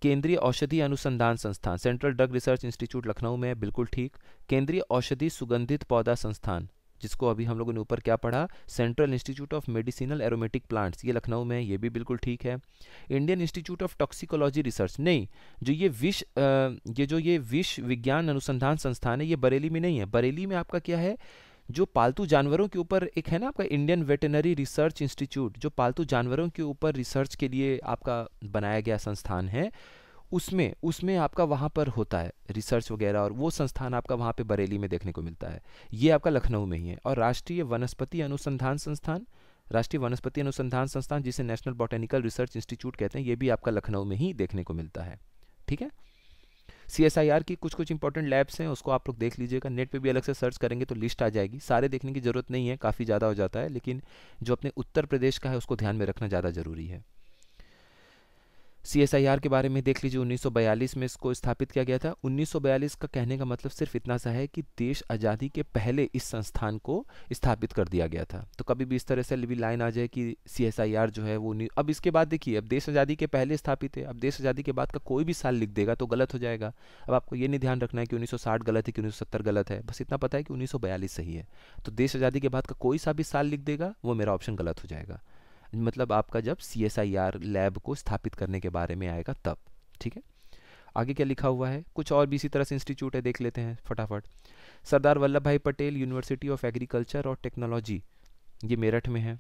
Speaker 1: केंद्रीय औषधि अनुसंधान संस्थान central drug research institute Lucknow में बिल्कुल ठीक केंद्रीय औषधि सुगंधित पौधा संस्थान जिसको अभी हम लोगों ने ऊपर क्या पढ़ा central institute of medicinal aromatic plants ये लखनऊ में ये भी बिल्कुल ठीक है Indian institute of toxicology research नहीं जो ये विश ये जो ये विश्व विज्ञान अनुसंधान संस्थान है ये बरेली में नहीं है बरेली में आपका क्या है जो पालतू जानवरों के ऊपर एक है ना आपका इंडियन वेटनरी रिसर्च इंस्टीट्यूट जो पालतू जानवरों के ऊपर रिसर्च के लिए आपका बनाया गया संस्थान है उसमें उसमें आपका वहाँ पर होता है रिसर्च वगैरह और वो संस्थान आपका वहाँ पे बरेली में देखने को मिलता है ये आपका लखनऊ में ही है और राष्ट्रीय वनस्पति अनुसंधान संस्थान राष्ट्रीय वनस्पति अनुसंधान संस्थान जिसे नेशनल बॉटेनिकल रिसर्च इंस्टीट्यूट कहते हैं ये भी आपका लखनऊ में ही देखने को मिलता है ठीक है सी एस आई आर की कुछ कुछ इंपॉर्टेंट लैब्स हैं उसको आप लोग देख लीजिएगा नेट पे भी अलग से सर्च करेंगे तो लिस्ट आ जाएगी सारे देखने की जरूरत नहीं है काफ़ी ज़्यादा हो जाता है लेकिन जो अपने उत्तर प्रदेश का है उसको ध्यान में रखना ज़्यादा ज़रूरी है सी के बारे में देख लीजिए 1942 में इसको स्थापित किया गया था 1942 का कहने का मतलब सिर्फ इतना सा है कि देश आज़ादी के पहले इस संस्थान को स्थापित कर दिया गया था तो कभी भी इस तरह से भी लाइन आ जाए कि सी जो है वो अब इसके बाद देखिए अब देश आज़ादी के पहले स्थापित है अब देश आज़ादी के बाद का कोई भी साल लिख देगा तो गलत हो जाएगा अब आपको ये नहीं ध्यान रखना है कि उन्नीस गलत है कि उन्नीस गलत है बस इतना पता है कि उन्नीस सही है तो देश आज़ादी के बाद का कोई सा भी साल लिख देगा वो मेरा ऑप्शन गलत हो जाएगा मतलब आपका जब C S I R lab को स्थापित करने के बारे में आएगा तब ठीक है आगे क्या लिखा हुआ है कुछ और भी इसी तरह से इंस्टीट्यूट है देख लेते हैं फटाफट Sardar Vallabh Bhai Patel university of agriculture और टेक्नोलॉजी ये मेरठ में है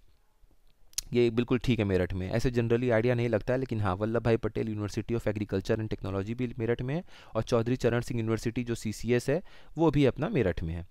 Speaker 1: ये बिल्कुल ठीक है मेरठ में ऐसे जनरली आइडिया नहीं लगता है लेकिन हाँ Vallabh Bhai Patel university of agriculture and technology भी मेरठ में है और चौधरी चरण सिंह यूनिवर्सिटी जो सी है वो भी अपना मेरठ में है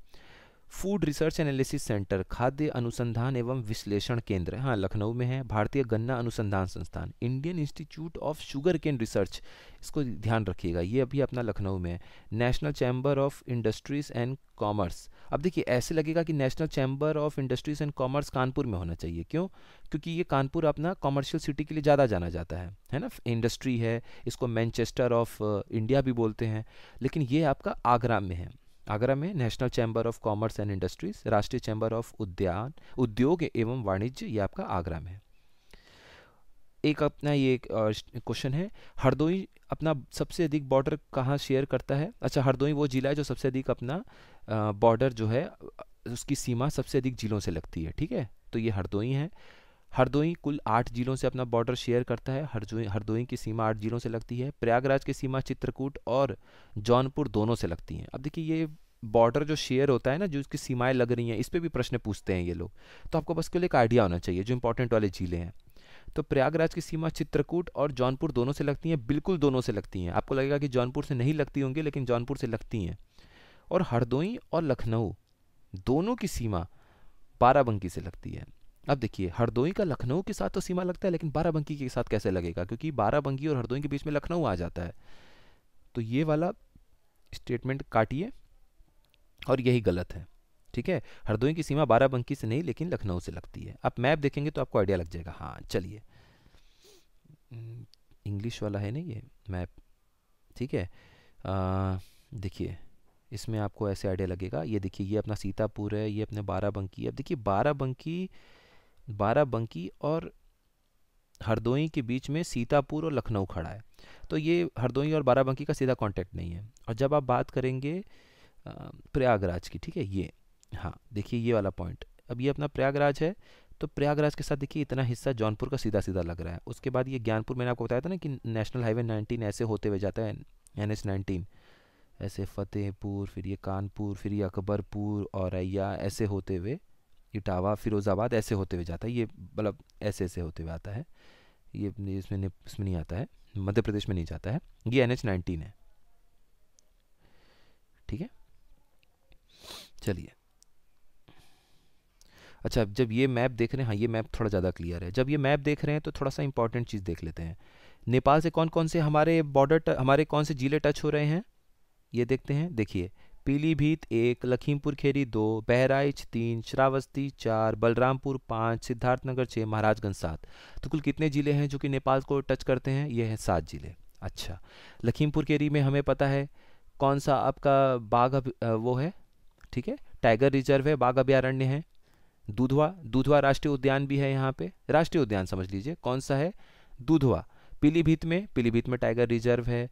Speaker 1: फूड रिसर्च एनालिसिस सेंटर खाद्य अनुसंधान एवं विश्लेषण केंद्र हाँ लखनऊ में है भारतीय गन्ना अनुसंधान संस्थान Indian institute of sugarcane research इसको ध्यान रखिएगा ये अभी अपना लखनऊ में है national chamber of industries and commerce अब देखिए ऐसे लगेगा कि national chamber of industries and commerce Kanpur में होना चाहिए क्यों क्योंकि ये कानपुर अपना कॉमर्शियल सिटी के लिए ज़्यादा जाना जाता है है ना इंडस्ट्री है इसको मैनचेस्टर ऑफ इंडिया भी बोलते हैं लेकिन ये आपका आगरा में है आगरा में national chamber of commerce and industries राष्ट्रीय चैम्बर ऑफ उद्यान उद्योग एवं वाणिज्य ये आपका आगरा में एक अपना ये क्वेश्चन है हरदोई अपना सबसे अधिक बॉर्डर कहाँ शेयर करता है अच्छा हरदोई वो जिला है जो सबसे अधिक अपना बॉर्डर जो है उसकी सीमा सबसे अधिक जिलों से लगती है ठीक है तो ये हरदोई है हरदोई कुल आठ जिलों से अपना बॉर्डर शेयर करता है हरदोई हरदोई की सीमा आठ जिलों से लगती है प्रयागराज की सीमा चित्रकूट और जौनपुर दोनों से लगती हैं अब देखिए ये बॉर्डर जो शेयर होता है ना जो उसकी सीमाएं लग रही हैं इस पर भी प्रश्न पूछते हैं ये लोग तो आपको बस केवल एक आइडिया होना चाहिए जो इंपॉर्टेंट वाले जिले हैं तो प्रयागराज की सीमा चित्रकूट और जौनपुर दोनों से लगती हैं बिल्कुल दोनों से लगती हैं आपको लगेगा कि जौनपुर से नहीं लगती होंगी लेकिन जौनपुर से लगती हैं और हरदोई और लखनऊ दोनों की सीमा बाराबंकी से लगती है अब देखिए हरदोई का लखनऊ के साथ तो सीमा लगता है लेकिन बाराबंकी के साथ कैसे लगेगा क्योंकि बाराबंकी और हरदोई के बीच में लखनऊ आ जाता है तो ये वाला स्टेटमेंट काटिए और यही गलत है ठीक है हरदोई की सीमा बाराबंकी से नहीं लेकिन लखनऊ से लगती है आप मैप देखेंगे तो आपको आइडिया लग जाएगा हाँ चलिए हम्म, इंग्लिश वाला है ना ये मैप ठीक है देखिए इसमें आपको ऐसे आइडिया लगेगा ये देखिए ये अपना सीतापुर है ये अपने बाराबंकी है अब देखिए बाराबंकी बाराबंकी और हरदोई के बीच में सीतापुर और लखनऊ खड़ा है तो ये हरदोई और बाराबंकी का सीधा कांटेक्ट नहीं है और जब आप बात करेंगे प्रयागराज की ठीक है ये हाँ देखिए ये वाला पॉइंट अब ये अपना प्रयागराज है तो प्रयागराज के साथ देखिए इतना हिस्सा जौनपुर का सीधा सीधा लग रहा है उसके बाद ये ज्ञानपुर मैंने आपको बताया था ना कि नेशनल हाईवे नाइनटीन ऐसे होते हुए जाता है एन नाइनटीन ऐसे फतेहपुर फिर ये कानपुर फिर ये अकबरपुर औरैया ऐसे होते हुए इटावा फिरोज़ाबाद ऐसे होते हुए जाता है ये मतलब ऐसे ऐसे होते हुए आता है ये इसमें इसमें नहीं आता है मध्य प्रदेश में नहीं जाता है ये एन एच नाइनटीन है ठीक है चलिए अच्छा जब ये मैप देख रहे हैं हाँ ये मैप थोड़ा ज़्यादा क्लियर है जब ये मैप देख रहे हैं तो थोड़ा सा इंपॉर्टेंट चीज़ देख लेते हैं नेपाल से कौन कौन से हमारे बॉर्डर हमारे कौन से ज़िले टच हो रहे हैं ये देखते हैं देखिए पीलीभीत एक लखीमपुर खेरी दो बहराइच तीन श्रावस्ती चार बलरामपुर पाँच सिद्धार्थनगर छः महाराजगंज सात तो कुल कितने ज़िले हैं जो कि नेपाल को टच करते हैं ये हैं सात ज़िले अच्छा लखीमपुर खेरी में हमें पता है कौन सा आपका बाघ वो है ठीक है टाइगर रिजर्व है बाघ अभ्यारण्य है दूधवा दूधवा राष्ट्रीय उद्यान भी है यहाँ पे राष्ट्रीय उद्यान समझ लीजिए कौन सा है दूधवा पीलीभीत में पीलीभीत में टाइगर रिजर्व है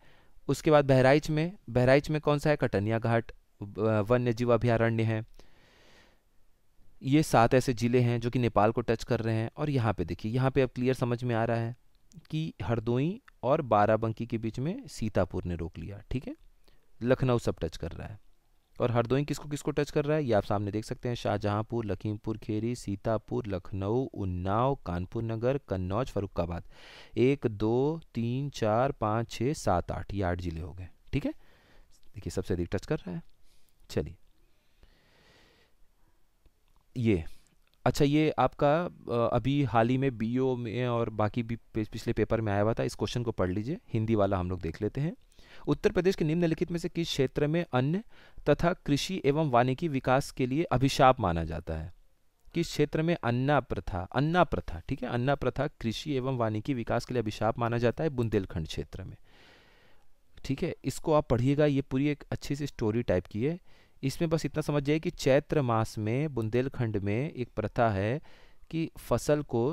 Speaker 1: उसके बाद बहराइच में बहराइच में कौन सा है कटनिया घाट वन्य जीव अभ्यारण्य है ये सात ऐसे ज़िले हैं जो कि नेपाल को टच कर रहे हैं और यहाँ पे देखिए यहाँ पे अब क्लियर समझ में आ रहा है कि हरदोई और बाराबंकी के बीच में सीतापुर ने रोक लिया ठीक है लखनऊ सब टच कर रहा है और हरदोई किसको किसको टच कर रहा है ये आप सामने देख सकते हैं शाहजहांपुर लखीमपुर खेरी सीतापुर लखनऊ उन्नाव कानपुर नगर कन्नौज फरुखाबाद एक दो तीन चार पाँच छः सात आठ ये आठ जिले हो गए ठीक है देखिए सबसे अधिक टच कर रहा है चलिए ये अच्छा ये आपका अभी हाल ही में बीओ में और बाकी भी पिछले पेपर में आया हुआ था इस क्वेश्चन को पढ़ लीजिए हिंदी वाला हम लोग देख लेते हैं उत्तर प्रदेश के निम्नलिखित में से किस क्षेत्र में अन्न तथा कृषि एवं वानिकी विकास के लिए अभिशाप माना जाता है किस क्षेत्र में अन्ना प्रथा अन्ना प्रथा ठीक है अन्ना प्रथा कृषि एवं वानिकी विकास के लिए अभिशाप माना जाता है बुंदेलखंड क्षेत्र में ठीक है इसको आप पढ़िएगा ये पूरी एक अच्छी सी स्टोरी टाइप की है इसमें बस इतना समझ जाइए कि चैत्र मास में बुंदेलखंड में एक प्रथा है कि फसल को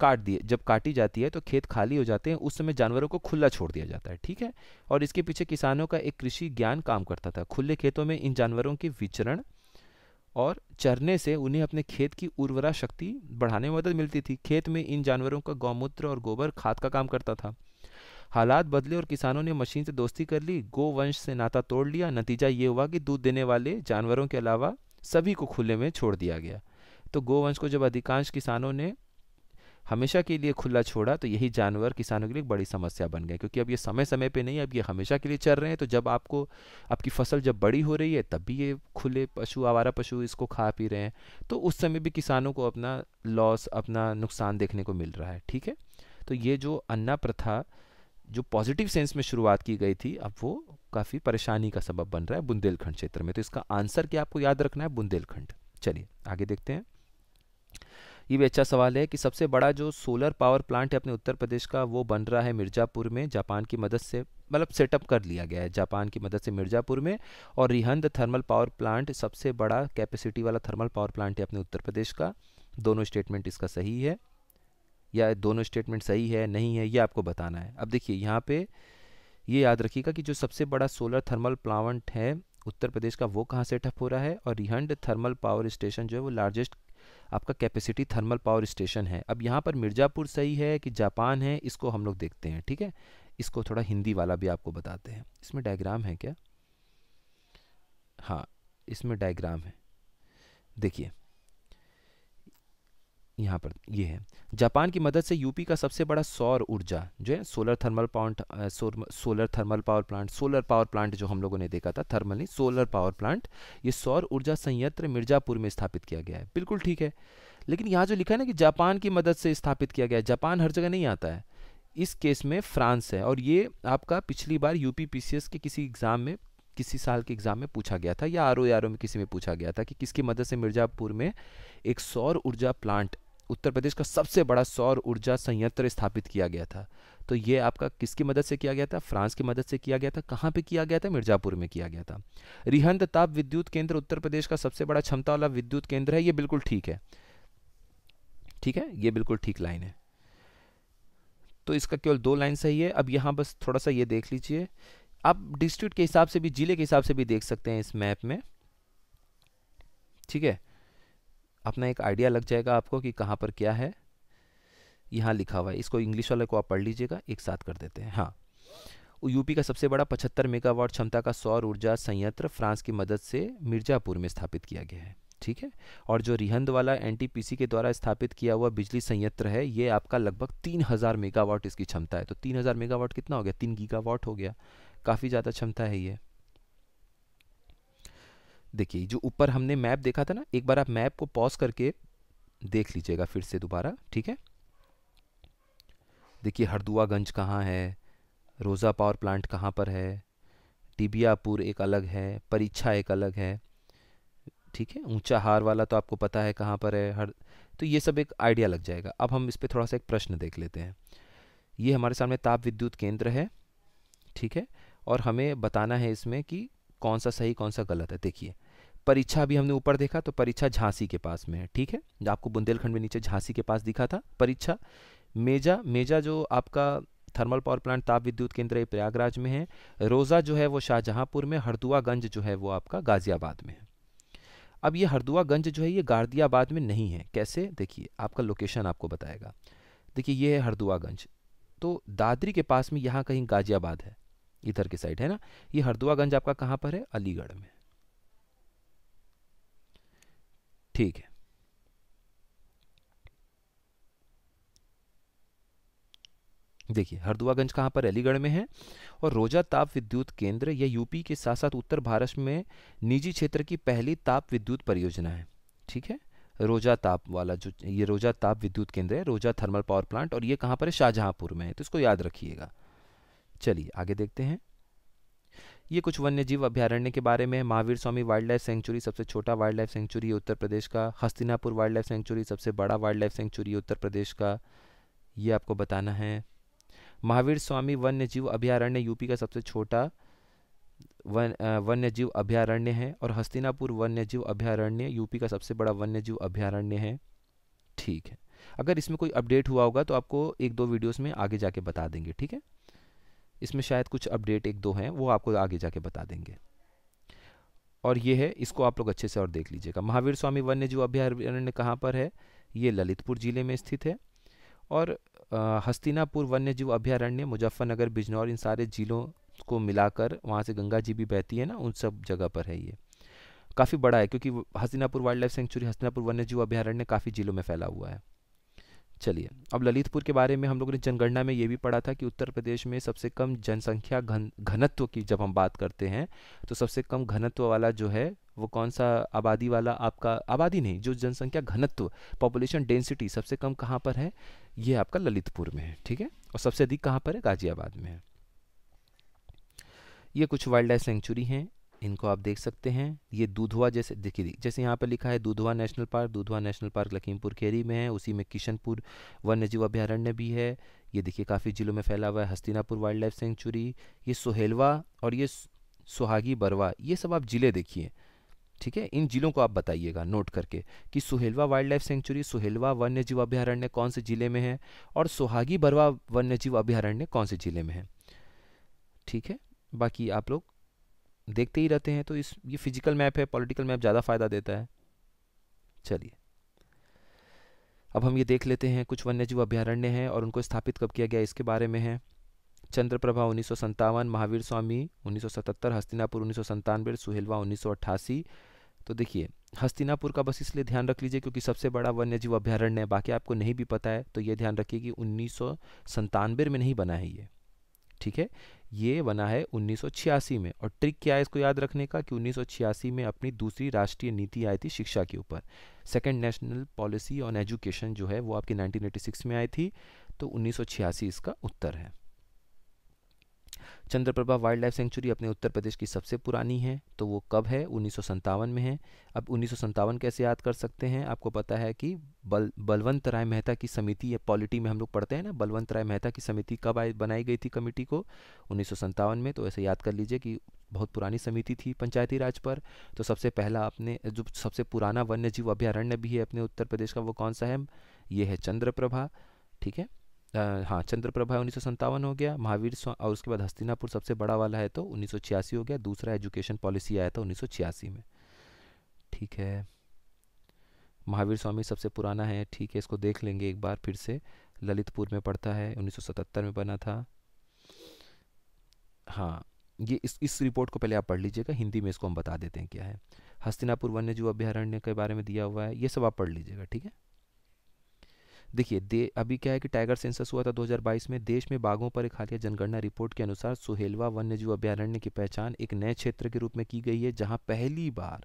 Speaker 1: काट दिए जब काटी जाती है तो खेत खाली हो जाते हैं उस समय जानवरों को खुला छोड़ दिया जाता है ठीक है और इसके पीछे किसानों का एक कृषि ज्ञान काम करता था खुले खेतों में इन जानवरों के विचरण और चरने से उन्हें अपने खेत की उर्वरा शक्ति बढ़ाने में मदद मिलती थी खेत में इन जानवरों का गौमूत्र और गोबर खाद का काम करता था हालात बदले और किसानों ने मशीन से दोस्ती कर ली गोवंश से नाता तोड़ लिया नतीजा ये हुआ कि दूध देने वाले जानवरों के अलावा सभी को खुले में छोड़ दिया गया तो गोवंश को जब अधिकांश किसानों ने हमेशा के लिए खुला छोड़ा तो यही जानवर किसानों के लिए बड़ी समस्या बन गए क्योंकि अब ये समय समय पे नहीं अब ये हमेशा के लिए चल रहे हैं तो जब आपको आपकी फसल जब बड़ी हो रही है तब भी ये खुले पशु आवारा पशु इसको खा पी रहे हैं तो उस समय भी किसानों को अपना लॉस अपना नुकसान देखने को मिल रहा है ठीक है तो ये जो अन्ना प्रथा जो पॉजिटिव सेंस में शुरुआत की गई थी अब वो काफ़ी परेशानी का सबब बन रहा है बुंदेलखंड क्षेत्र में तो इसका आंसर क्या आपको याद रखना है बुंदेलखंड चलिए आगे देखते हैं ये भी अच्छा सवाल है कि सबसे बड़ा जो सोलर पावर प्लांट है अपने उत्तर प्रदेश का वो बन रहा है मिर्ज़ापुर में जापान की मदद से मतलब सेटअप कर लिया गया है जापान की मदद से मिर्ज़ापुर में और रिहंद थर्मल पावर प्लांट सबसे बड़ा कैपेसिटी वाला थर्मल पावर प्लांट है अपने उत्तर प्रदेश का दोनों स्टेटमेंट इसका सही है या दोनों स्टेटमेंट सही है नहीं है ये आपको बताना है अब देखिए यहाँ पे ये याद रखिएगा कि जो सबसे बड़ा सोलर थर्मल प्लावंट है उत्तर प्रदेश का वो कहाँ सेटअप हो रहा है और रिहंड थर्मल पावर स्टेशन जो है वो लार्जेस्ट आपका कैपेसिटी थर्मल पावर स्टेशन है अब यहाँ पर मिर्ज़ापुर सही है कि जापान है इसको हम लोग देखते हैं ठीक है इसको थोड़ा हिंदी वाला भी आपको बताते हैं इसमें डायग्राम है क्या हाँ इसमें डायग्राम है देखिए यहाँ पर ये है जापान की मदद से यूपी का सबसे बड़ा सौर ऊर्जा जो है solar thermal plant solar thermal power plant solar power plant जो हम लोगों ने देखा था थर्मल नहीं सोलर पावर प्लांट ये सौर ऊर्जा संयंत्र मिर्जापुर में स्थापित किया गया है बिल्कुल ठीक है लेकिन यहाँ जो लिखा है ना कि जापान की मदद से स्थापित किया गया है जापान हर जगह नहीं आता है इस केस में फ्रांस है और ये आपका पिछली बार यूपी पीसीएस के किसी एग्ज़ाम में किसी साल के एग्ज़ाम में पूछा गया था या आर ओ में किसी में पूछा गया था कि किसकी मदद से मिर्ज़ापुर में एक सौर ऊर्जा प्लांट उत्तर प्रदेश का सबसे बड़ा सौर ऊर्जा संयंत्र स्थापित किया गया था तो ये आपका किसकी मदद से किया गया था फ्रांस की मदद से किया गया था कहाँ पे किया गया था मिर्जापुर में किया गया था रिहंद ताप विद्युत केंद्र उत्तर प्रदेश का सबसे बड़ा क्षमता वाला विद्युत केंद्र है ये बिल्कुल ठीक है ठीक है ये बिल्कुल ठीक लाइन है तो इसका केवल दो लाइन सही है अब यहाँ बस थोड़ा सा ये देख लीजिए आप डिस्ट्रिक्ट के हिसाब से भी जिले के हिसाब से भी देख सकते हैं इस मैप में ठीक है अपना एक आइडिया लग जाएगा आपको कि कहाँ पर क्या है यहाँ लिखा हुआ है इसको इंग्लिश वाले को आप पढ़ लीजिएगा एक साथ कर देते हैं हाँ यूपी का सबसे बड़ा पचहत्तर मेगावाट क्षमता का सौर ऊर्जा संयंत्र फ्रांस की मदद से मिर्जापुर में स्थापित किया गया है ठीक है और जो रिहंद वाला एनटीपीसी के द्वारा स्थापित किया हुआ बिजली संयंत्र है ये आपका लगभग हजार मेगावाट इसकी क्षमता है तो हजार मेगावाट कितना हो गया तीन गीगावाट हो गया काफ़ी ज़्यादा क्षमता है ये देखिए जो ऊपर हमने मैप देखा था ना एक बार आप मैप को पॉज करके देख लीजिएगा फिर से दोबारा ठीक है देखिए हरदुआगंज कहाँ है रोज़ा पावर प्लांट कहाँ पर है टिबियापुर एक अलग है परीक्षा एक अलग है ठीक है ऊंचा हार वाला तो आपको पता है कहाँ पर है हर तो ये सब एक आइडिया लग जाएगा अब हम इस पर थोड़ा सा एक प्रश्न देख लेते हैं ये हमारे सामने ताप विद्युत केंद्र है ठीक है और हमें बताना है इसमें कि कौन सा सही कौन सा गलत है देखिए परीक्षा भी हमने ऊपर देखा तो परीक्षा झांसी के पास में है ठीक है आपको बुंदेलखंड में नीचे झांसी के पास दिखा था परीक्षा मेजा मेजा जो आपका थर्मल पावर प्लांट ताप विद्युत केंद्र है प्रयागराज में है रोज़ा जो है वो शाहजहांपुर में हरदुआगंज जो है वो आपका गाजियाबाद में है अब ये हरदुआगंज जो है ये गार्दियाबाद में नहीं है कैसे देखिए आपका लोकेशन आपको बताएगा देखिए ये है हरदुआगंज तो दादरी के पास में यहाँ कहीं गाजियाबाद है इधर के साइड है ना ये हरदुआगंज आपका कहाँ पर है अलीगढ़ में ठीक है देखिए हरदुआगंज कहाँ पर अलीगढ़ में है और रोजा ताप विद्युत केंद्र यह यूपी के साथ साथ उत्तर भारत में निजी क्षेत्र की पहली ताप विद्युत परियोजना है ठीक है रोजा ताप वाला जो ये रोजा ताप विद्युत केंद्र है रोजा थर्मल पावर प्लांट और ये कहाँ पर है शाहजहांपुर में है तो इसको याद रखिएगा चलिए आगे देखते हैं ये कुछ वन्य जीव अभ्यारण्य के बारे में Mahavir Swami wild life sanctuary सबसे छोटा wild life sanctuary Uttar Pradesh का हस्तिनापुर वाइल्ड लाइफ सेंचुरी सबसे बड़ा wild life sanctuary Uttar Pradesh का ये आपको बताना है महावीर स्वामी वन्य जीव अभ्यारण्य यूपी का सबसे छोटा वन वन्य जीव अभ्यारण्य है और हस्तिनापुर वन्य जीव अभ्यारण्य यूपी का सबसे बड़ा वन्य जीव अभ्यारण्य है ठीक है अगर इसमें कोई अपडेट हुआ होगा तो आपको एक दो वीडियोस में आगे जाके बता देंगे ठीक है इसमें शायद कुछ अपडेट एक दो हैं वो आपको आगे जाके बता देंगे और ये है इसको आप लोग अच्छे से और देख लीजिएगा महावीर स्वामी वन्य जीव अभ्यारण्य कहाँ पर है ये ललितपुर जिले में स्थित है और हस्तिनापुर वन्य जीव अभ्यारण्य मुजफ्फरनगर बिजनौर इन सारे जिलों को मिलाकर वहाँ से गंगा जी भी बहती है ना उन सब जगह पर है ये काफ़ी बड़ा है क्योंकि Hastinapur wild life sanctuary Hastinapur वन्य जीव अभ्यारण्य काफ़ी जिलों में फैला हुआ है चलिए अब ललितपुर के बारे में हम लोगों ने जनगणना में ये भी पढ़ा था कि उत्तर प्रदेश में सबसे कम जनसंख्या घन घनत्व की जब हम बात करते हैं तो सबसे कम घनत्व वाला जो है वो कौन सा आबादी वाला आपका आबादी नहीं जो जनसंख्या घनत्व पॉपुलेशन डेंसिटी सबसे कम कहाँ पर है ये आपका ललितपुर में है ठीक है और सबसे अधिक कहाँ पर है गाजियाबाद में है ये कुछ वाइल्ड लाइफ सेंचुरी हैं इनको आप देख सकते हैं ये दूधवा जैसे देखिए जैसे यहाँ पर लिखा है Dudhwa national park Dudhwa national park Lakhimpur Kheri में है उसी में किशनपुर वन्य जीव अभ्यारण्य भी है ये देखिए काफ़ी जिलों में फैला हुआ है हस्तिनापुर वाइल्ड लाइफ सेंचुरी ये सोहेलवा और ये सुहागी बरवा ये सब आप ज़िले देखिए ठीक है इन जिलों को आप बताइएगा नोट करके कि Sohelwa wild life sanctuary Sohelwa वन्य जीव अभ्यारण्य कौन से ज़िले में है और सुहागी बरवा वन्य जीव अभ्यारण्य कौन से ज़िले में है ठीक है बाकी आप लोग देखते ही रहते हैं तो इस ये फिजिकल मैप है पॉलिटिकल मैप ज़्यादा फ़ायदा देता है चलिए अब हम ये देख लेते हैं कुछ वन्यजीव अभ्यारण्य हैं और उनको स्थापित कब किया गया इसके बारे में है चंद्रप्रभा उन्नीस महावीर स्वामी उन्नीस हस्तिनापुर उन्नीस सुहेलवा 1988 तो देखिए हस्तिनापुर का बस इसलिए ध्यान रख लीजिए क्योंकि सबसे बड़ा वन्यजीव अभ्यारण्य है बाकी आपको नहीं भी पता है तो ये ध्यान रखिए कि उन्नीस में नहीं बना है ये ठीक है ये बना है 1986 में और ट्रिक क्या है इसको याद रखने का कि 1986 में अपनी दूसरी राष्ट्रीय नीति आई थी शिक्षा के ऊपर second national policy on education जो है वो आपकी 1986 में आई थी तो 1986 इसका उत्तर है चंद्रप्रभा वाइल्ड लाइफ सेंचुरी अपने उत्तर प्रदेश की सबसे पुरानी है तो वो कब है उन्नीस में है अब उन्नीस कैसे याद कर सकते हैं आपको पता है कि बल बलवंत राय मेहता की समिति या पॉलिटी में हम लोग पढ़ते हैं ना बलवंत राय मेहता की समिति कब आई बनाई गई थी कमेटी को उन्नीस में तो ऐसे याद कर लीजिए कि बहुत पुरानी समिति थी पंचायती राज पर तो सबसे पहला अपने जो सबसे पुराना वन्यजीव अभ्यारण्य भी है अपने उत्तर प्रदेश का वो कौन सा है ये है चंद्रप्रभा ठीक है हाँ चंद्रप्रभा उन्नीस हो गया महावीर और उसके बाद हस्तिनापुर सबसे बड़ा वाला है तो उन्नीस हो गया दूसरा एजुकेशन पॉलिसी आया था उन्नीस में ठीक है महावीर स्वामी सबसे पुराना है ठीक है इसको देख लेंगे एक बार फिर से ललितपुर में पड़ता है 1977 में बना था हाँ ये इस इस रिपोर्ट को पहले आप पढ़ लीजिएगा हिंदी में इसको हम बता देते हैं क्या है हस्तिनापुर वन्य जीव अभ्यारण्य के बारे में दिया हुआ है ये सब आप पढ़ लीजिएगा ठीक है देखिए दे अभी क्या है कि टाइगर सेंसस हुआ था 2022 में देश में बाघों पर एक हालिया जनगणना रिपोर्ट के अनुसार सुहेलवा वन्यजीव अभ्यारण्य की पहचान एक नए क्षेत्र के रूप में की गई है जहां पहली बार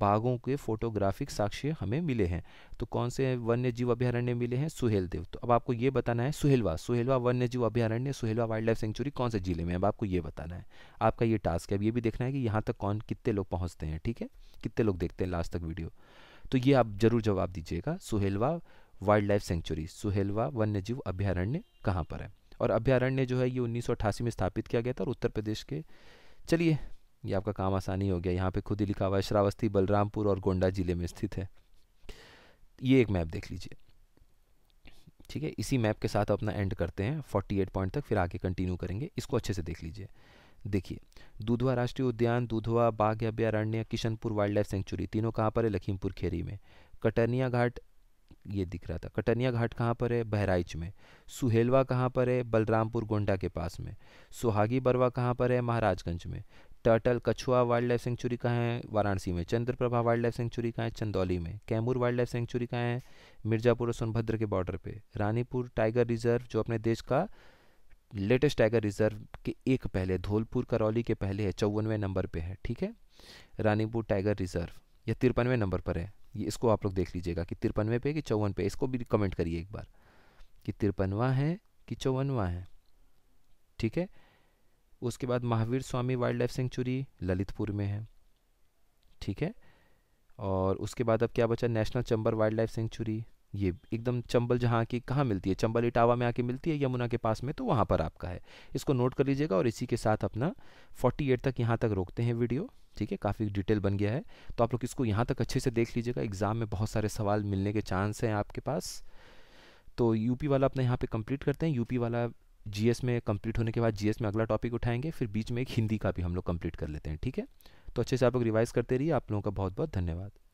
Speaker 1: बाघों के फोटोग्राफिक साक्ष्य हमें मिले हैं तो कौन से वन्य जीव अभ्यारण्य मिले हैं सुहेलदेव तो अब आपको ये बताना है सुहेलवा सुहेलवा वन्य जीव अभ्यारण्य सुहेलवा वाइल्ड लाइफ सेंचुरी कौन से जिले में अब आपको ये बताना है आपका ये टास्क है अब ये भी देखना है कि यहाँ तक कौन कितने लोग पहुँचते हैं ठीक है कितने लोग देखते हैं लास्ट तक वीडियो तो ये आप ज़रूर जवाब दीजिएगा Sohelwa wild life sanctuary Sohelwa वन्यजीव अभ्यारण्य कहाँ पर है और अभ्यारण्य जो है ये उन्नीस में स्थापित किया गया था और उत्तर प्रदेश के चलिए ये आपका काम आसानी हो गया यहाँ पे खुद ही लिखा हुआ है श्रावस्ती बलरामपुर और गोंडा जिले में स्थित है ये एक मैप देख लीजिए ठीक है इसी मैप के साथ अपना एंड करते हैं 48 पॉइंट तक फिर आगे कंटिन्यू करेंगे इसको अच्छे से देख लीजिए देखिए दूधवा राष्ट्रीय उद्यान दूधवा बाघ अभ्यारण्य किशनपुर वाइल्ड लाइफ सेंचुरी तीनों कहाँ पर है लखीमपुर खेरी में कटनिया घाट ये दिख रहा था कटनिया घाट कहाँ पर है बहराइच में सुहेलवा कहाँ पर है बलरामपुर गोंडा के पास में सुहागी बरवा कहाँ पर है महाराजगंज में टर्टल कछुआ वाइल्ड लाइफ सेंचुरी कहाँ है वाराणसी में चंद्रप्रभा वाइल्ड लाइफ सेंचुरी कहाँ है चंदौली में कैमूर वाइल्ड लाइफ सेंचुरी कहाँ है मिर्ज़ापुर और सोनभद्र के बॉर्डर पर रानीपुर टाइगर रिजर्व जो अपने देश का लेटेस्ट टाइगर रिजर्व के एक पहले धौलपुर करौली के पहले है चौवनवें नंबर पर है ठीक है रानीपुर टाइगर रिजर्व यह तिरपनवें नंबर पर है ये इसको आप लोग देख लीजिएगा कि तिरपनवे पे कि चौवन पे इसको भी कमेंट करिए एक बार कि तिरपनवा है कि चौवनवा है ठीक है उसके बाद Mahavir Swami wild life sanctuary Lalitpur में है ठीक है और उसके बाद अब क्या बचा national Chambal wild life sanctuary ये एकदम चंबल जहाँ की कहाँ मिलती है चंबल इटावा में आके मिलती है यमुना के पास में तो वहाँ पर आपका है इसको नोट कर लीजिएगा और इसी के साथ अपना 48 तक यहाँ तक रोकते हैं वीडियो ठीक है काफ़ी डिटेल बन गया है तो आप लोग इसको यहाँ तक अच्छे से देख लीजिएगा एग्ज़ाम में बहुत सारे सवाल मिलने के चांस हैं आपके पास तो यूपी वाला अपना यहाँ पे कंप्लीट करते हैं यूपी वाला जीएस में कंप्लीट होने के बाद जीएस में अगला टॉपिक उठाएंगे फिर बीच में एक हिंदी का भी हम लोग कंप्लीट कर लेते हैं ठीक है तो अच्छे से आप लोग रिवाइज़ करते रहिए आप लोगों का बहुत बहुत धन्यवाद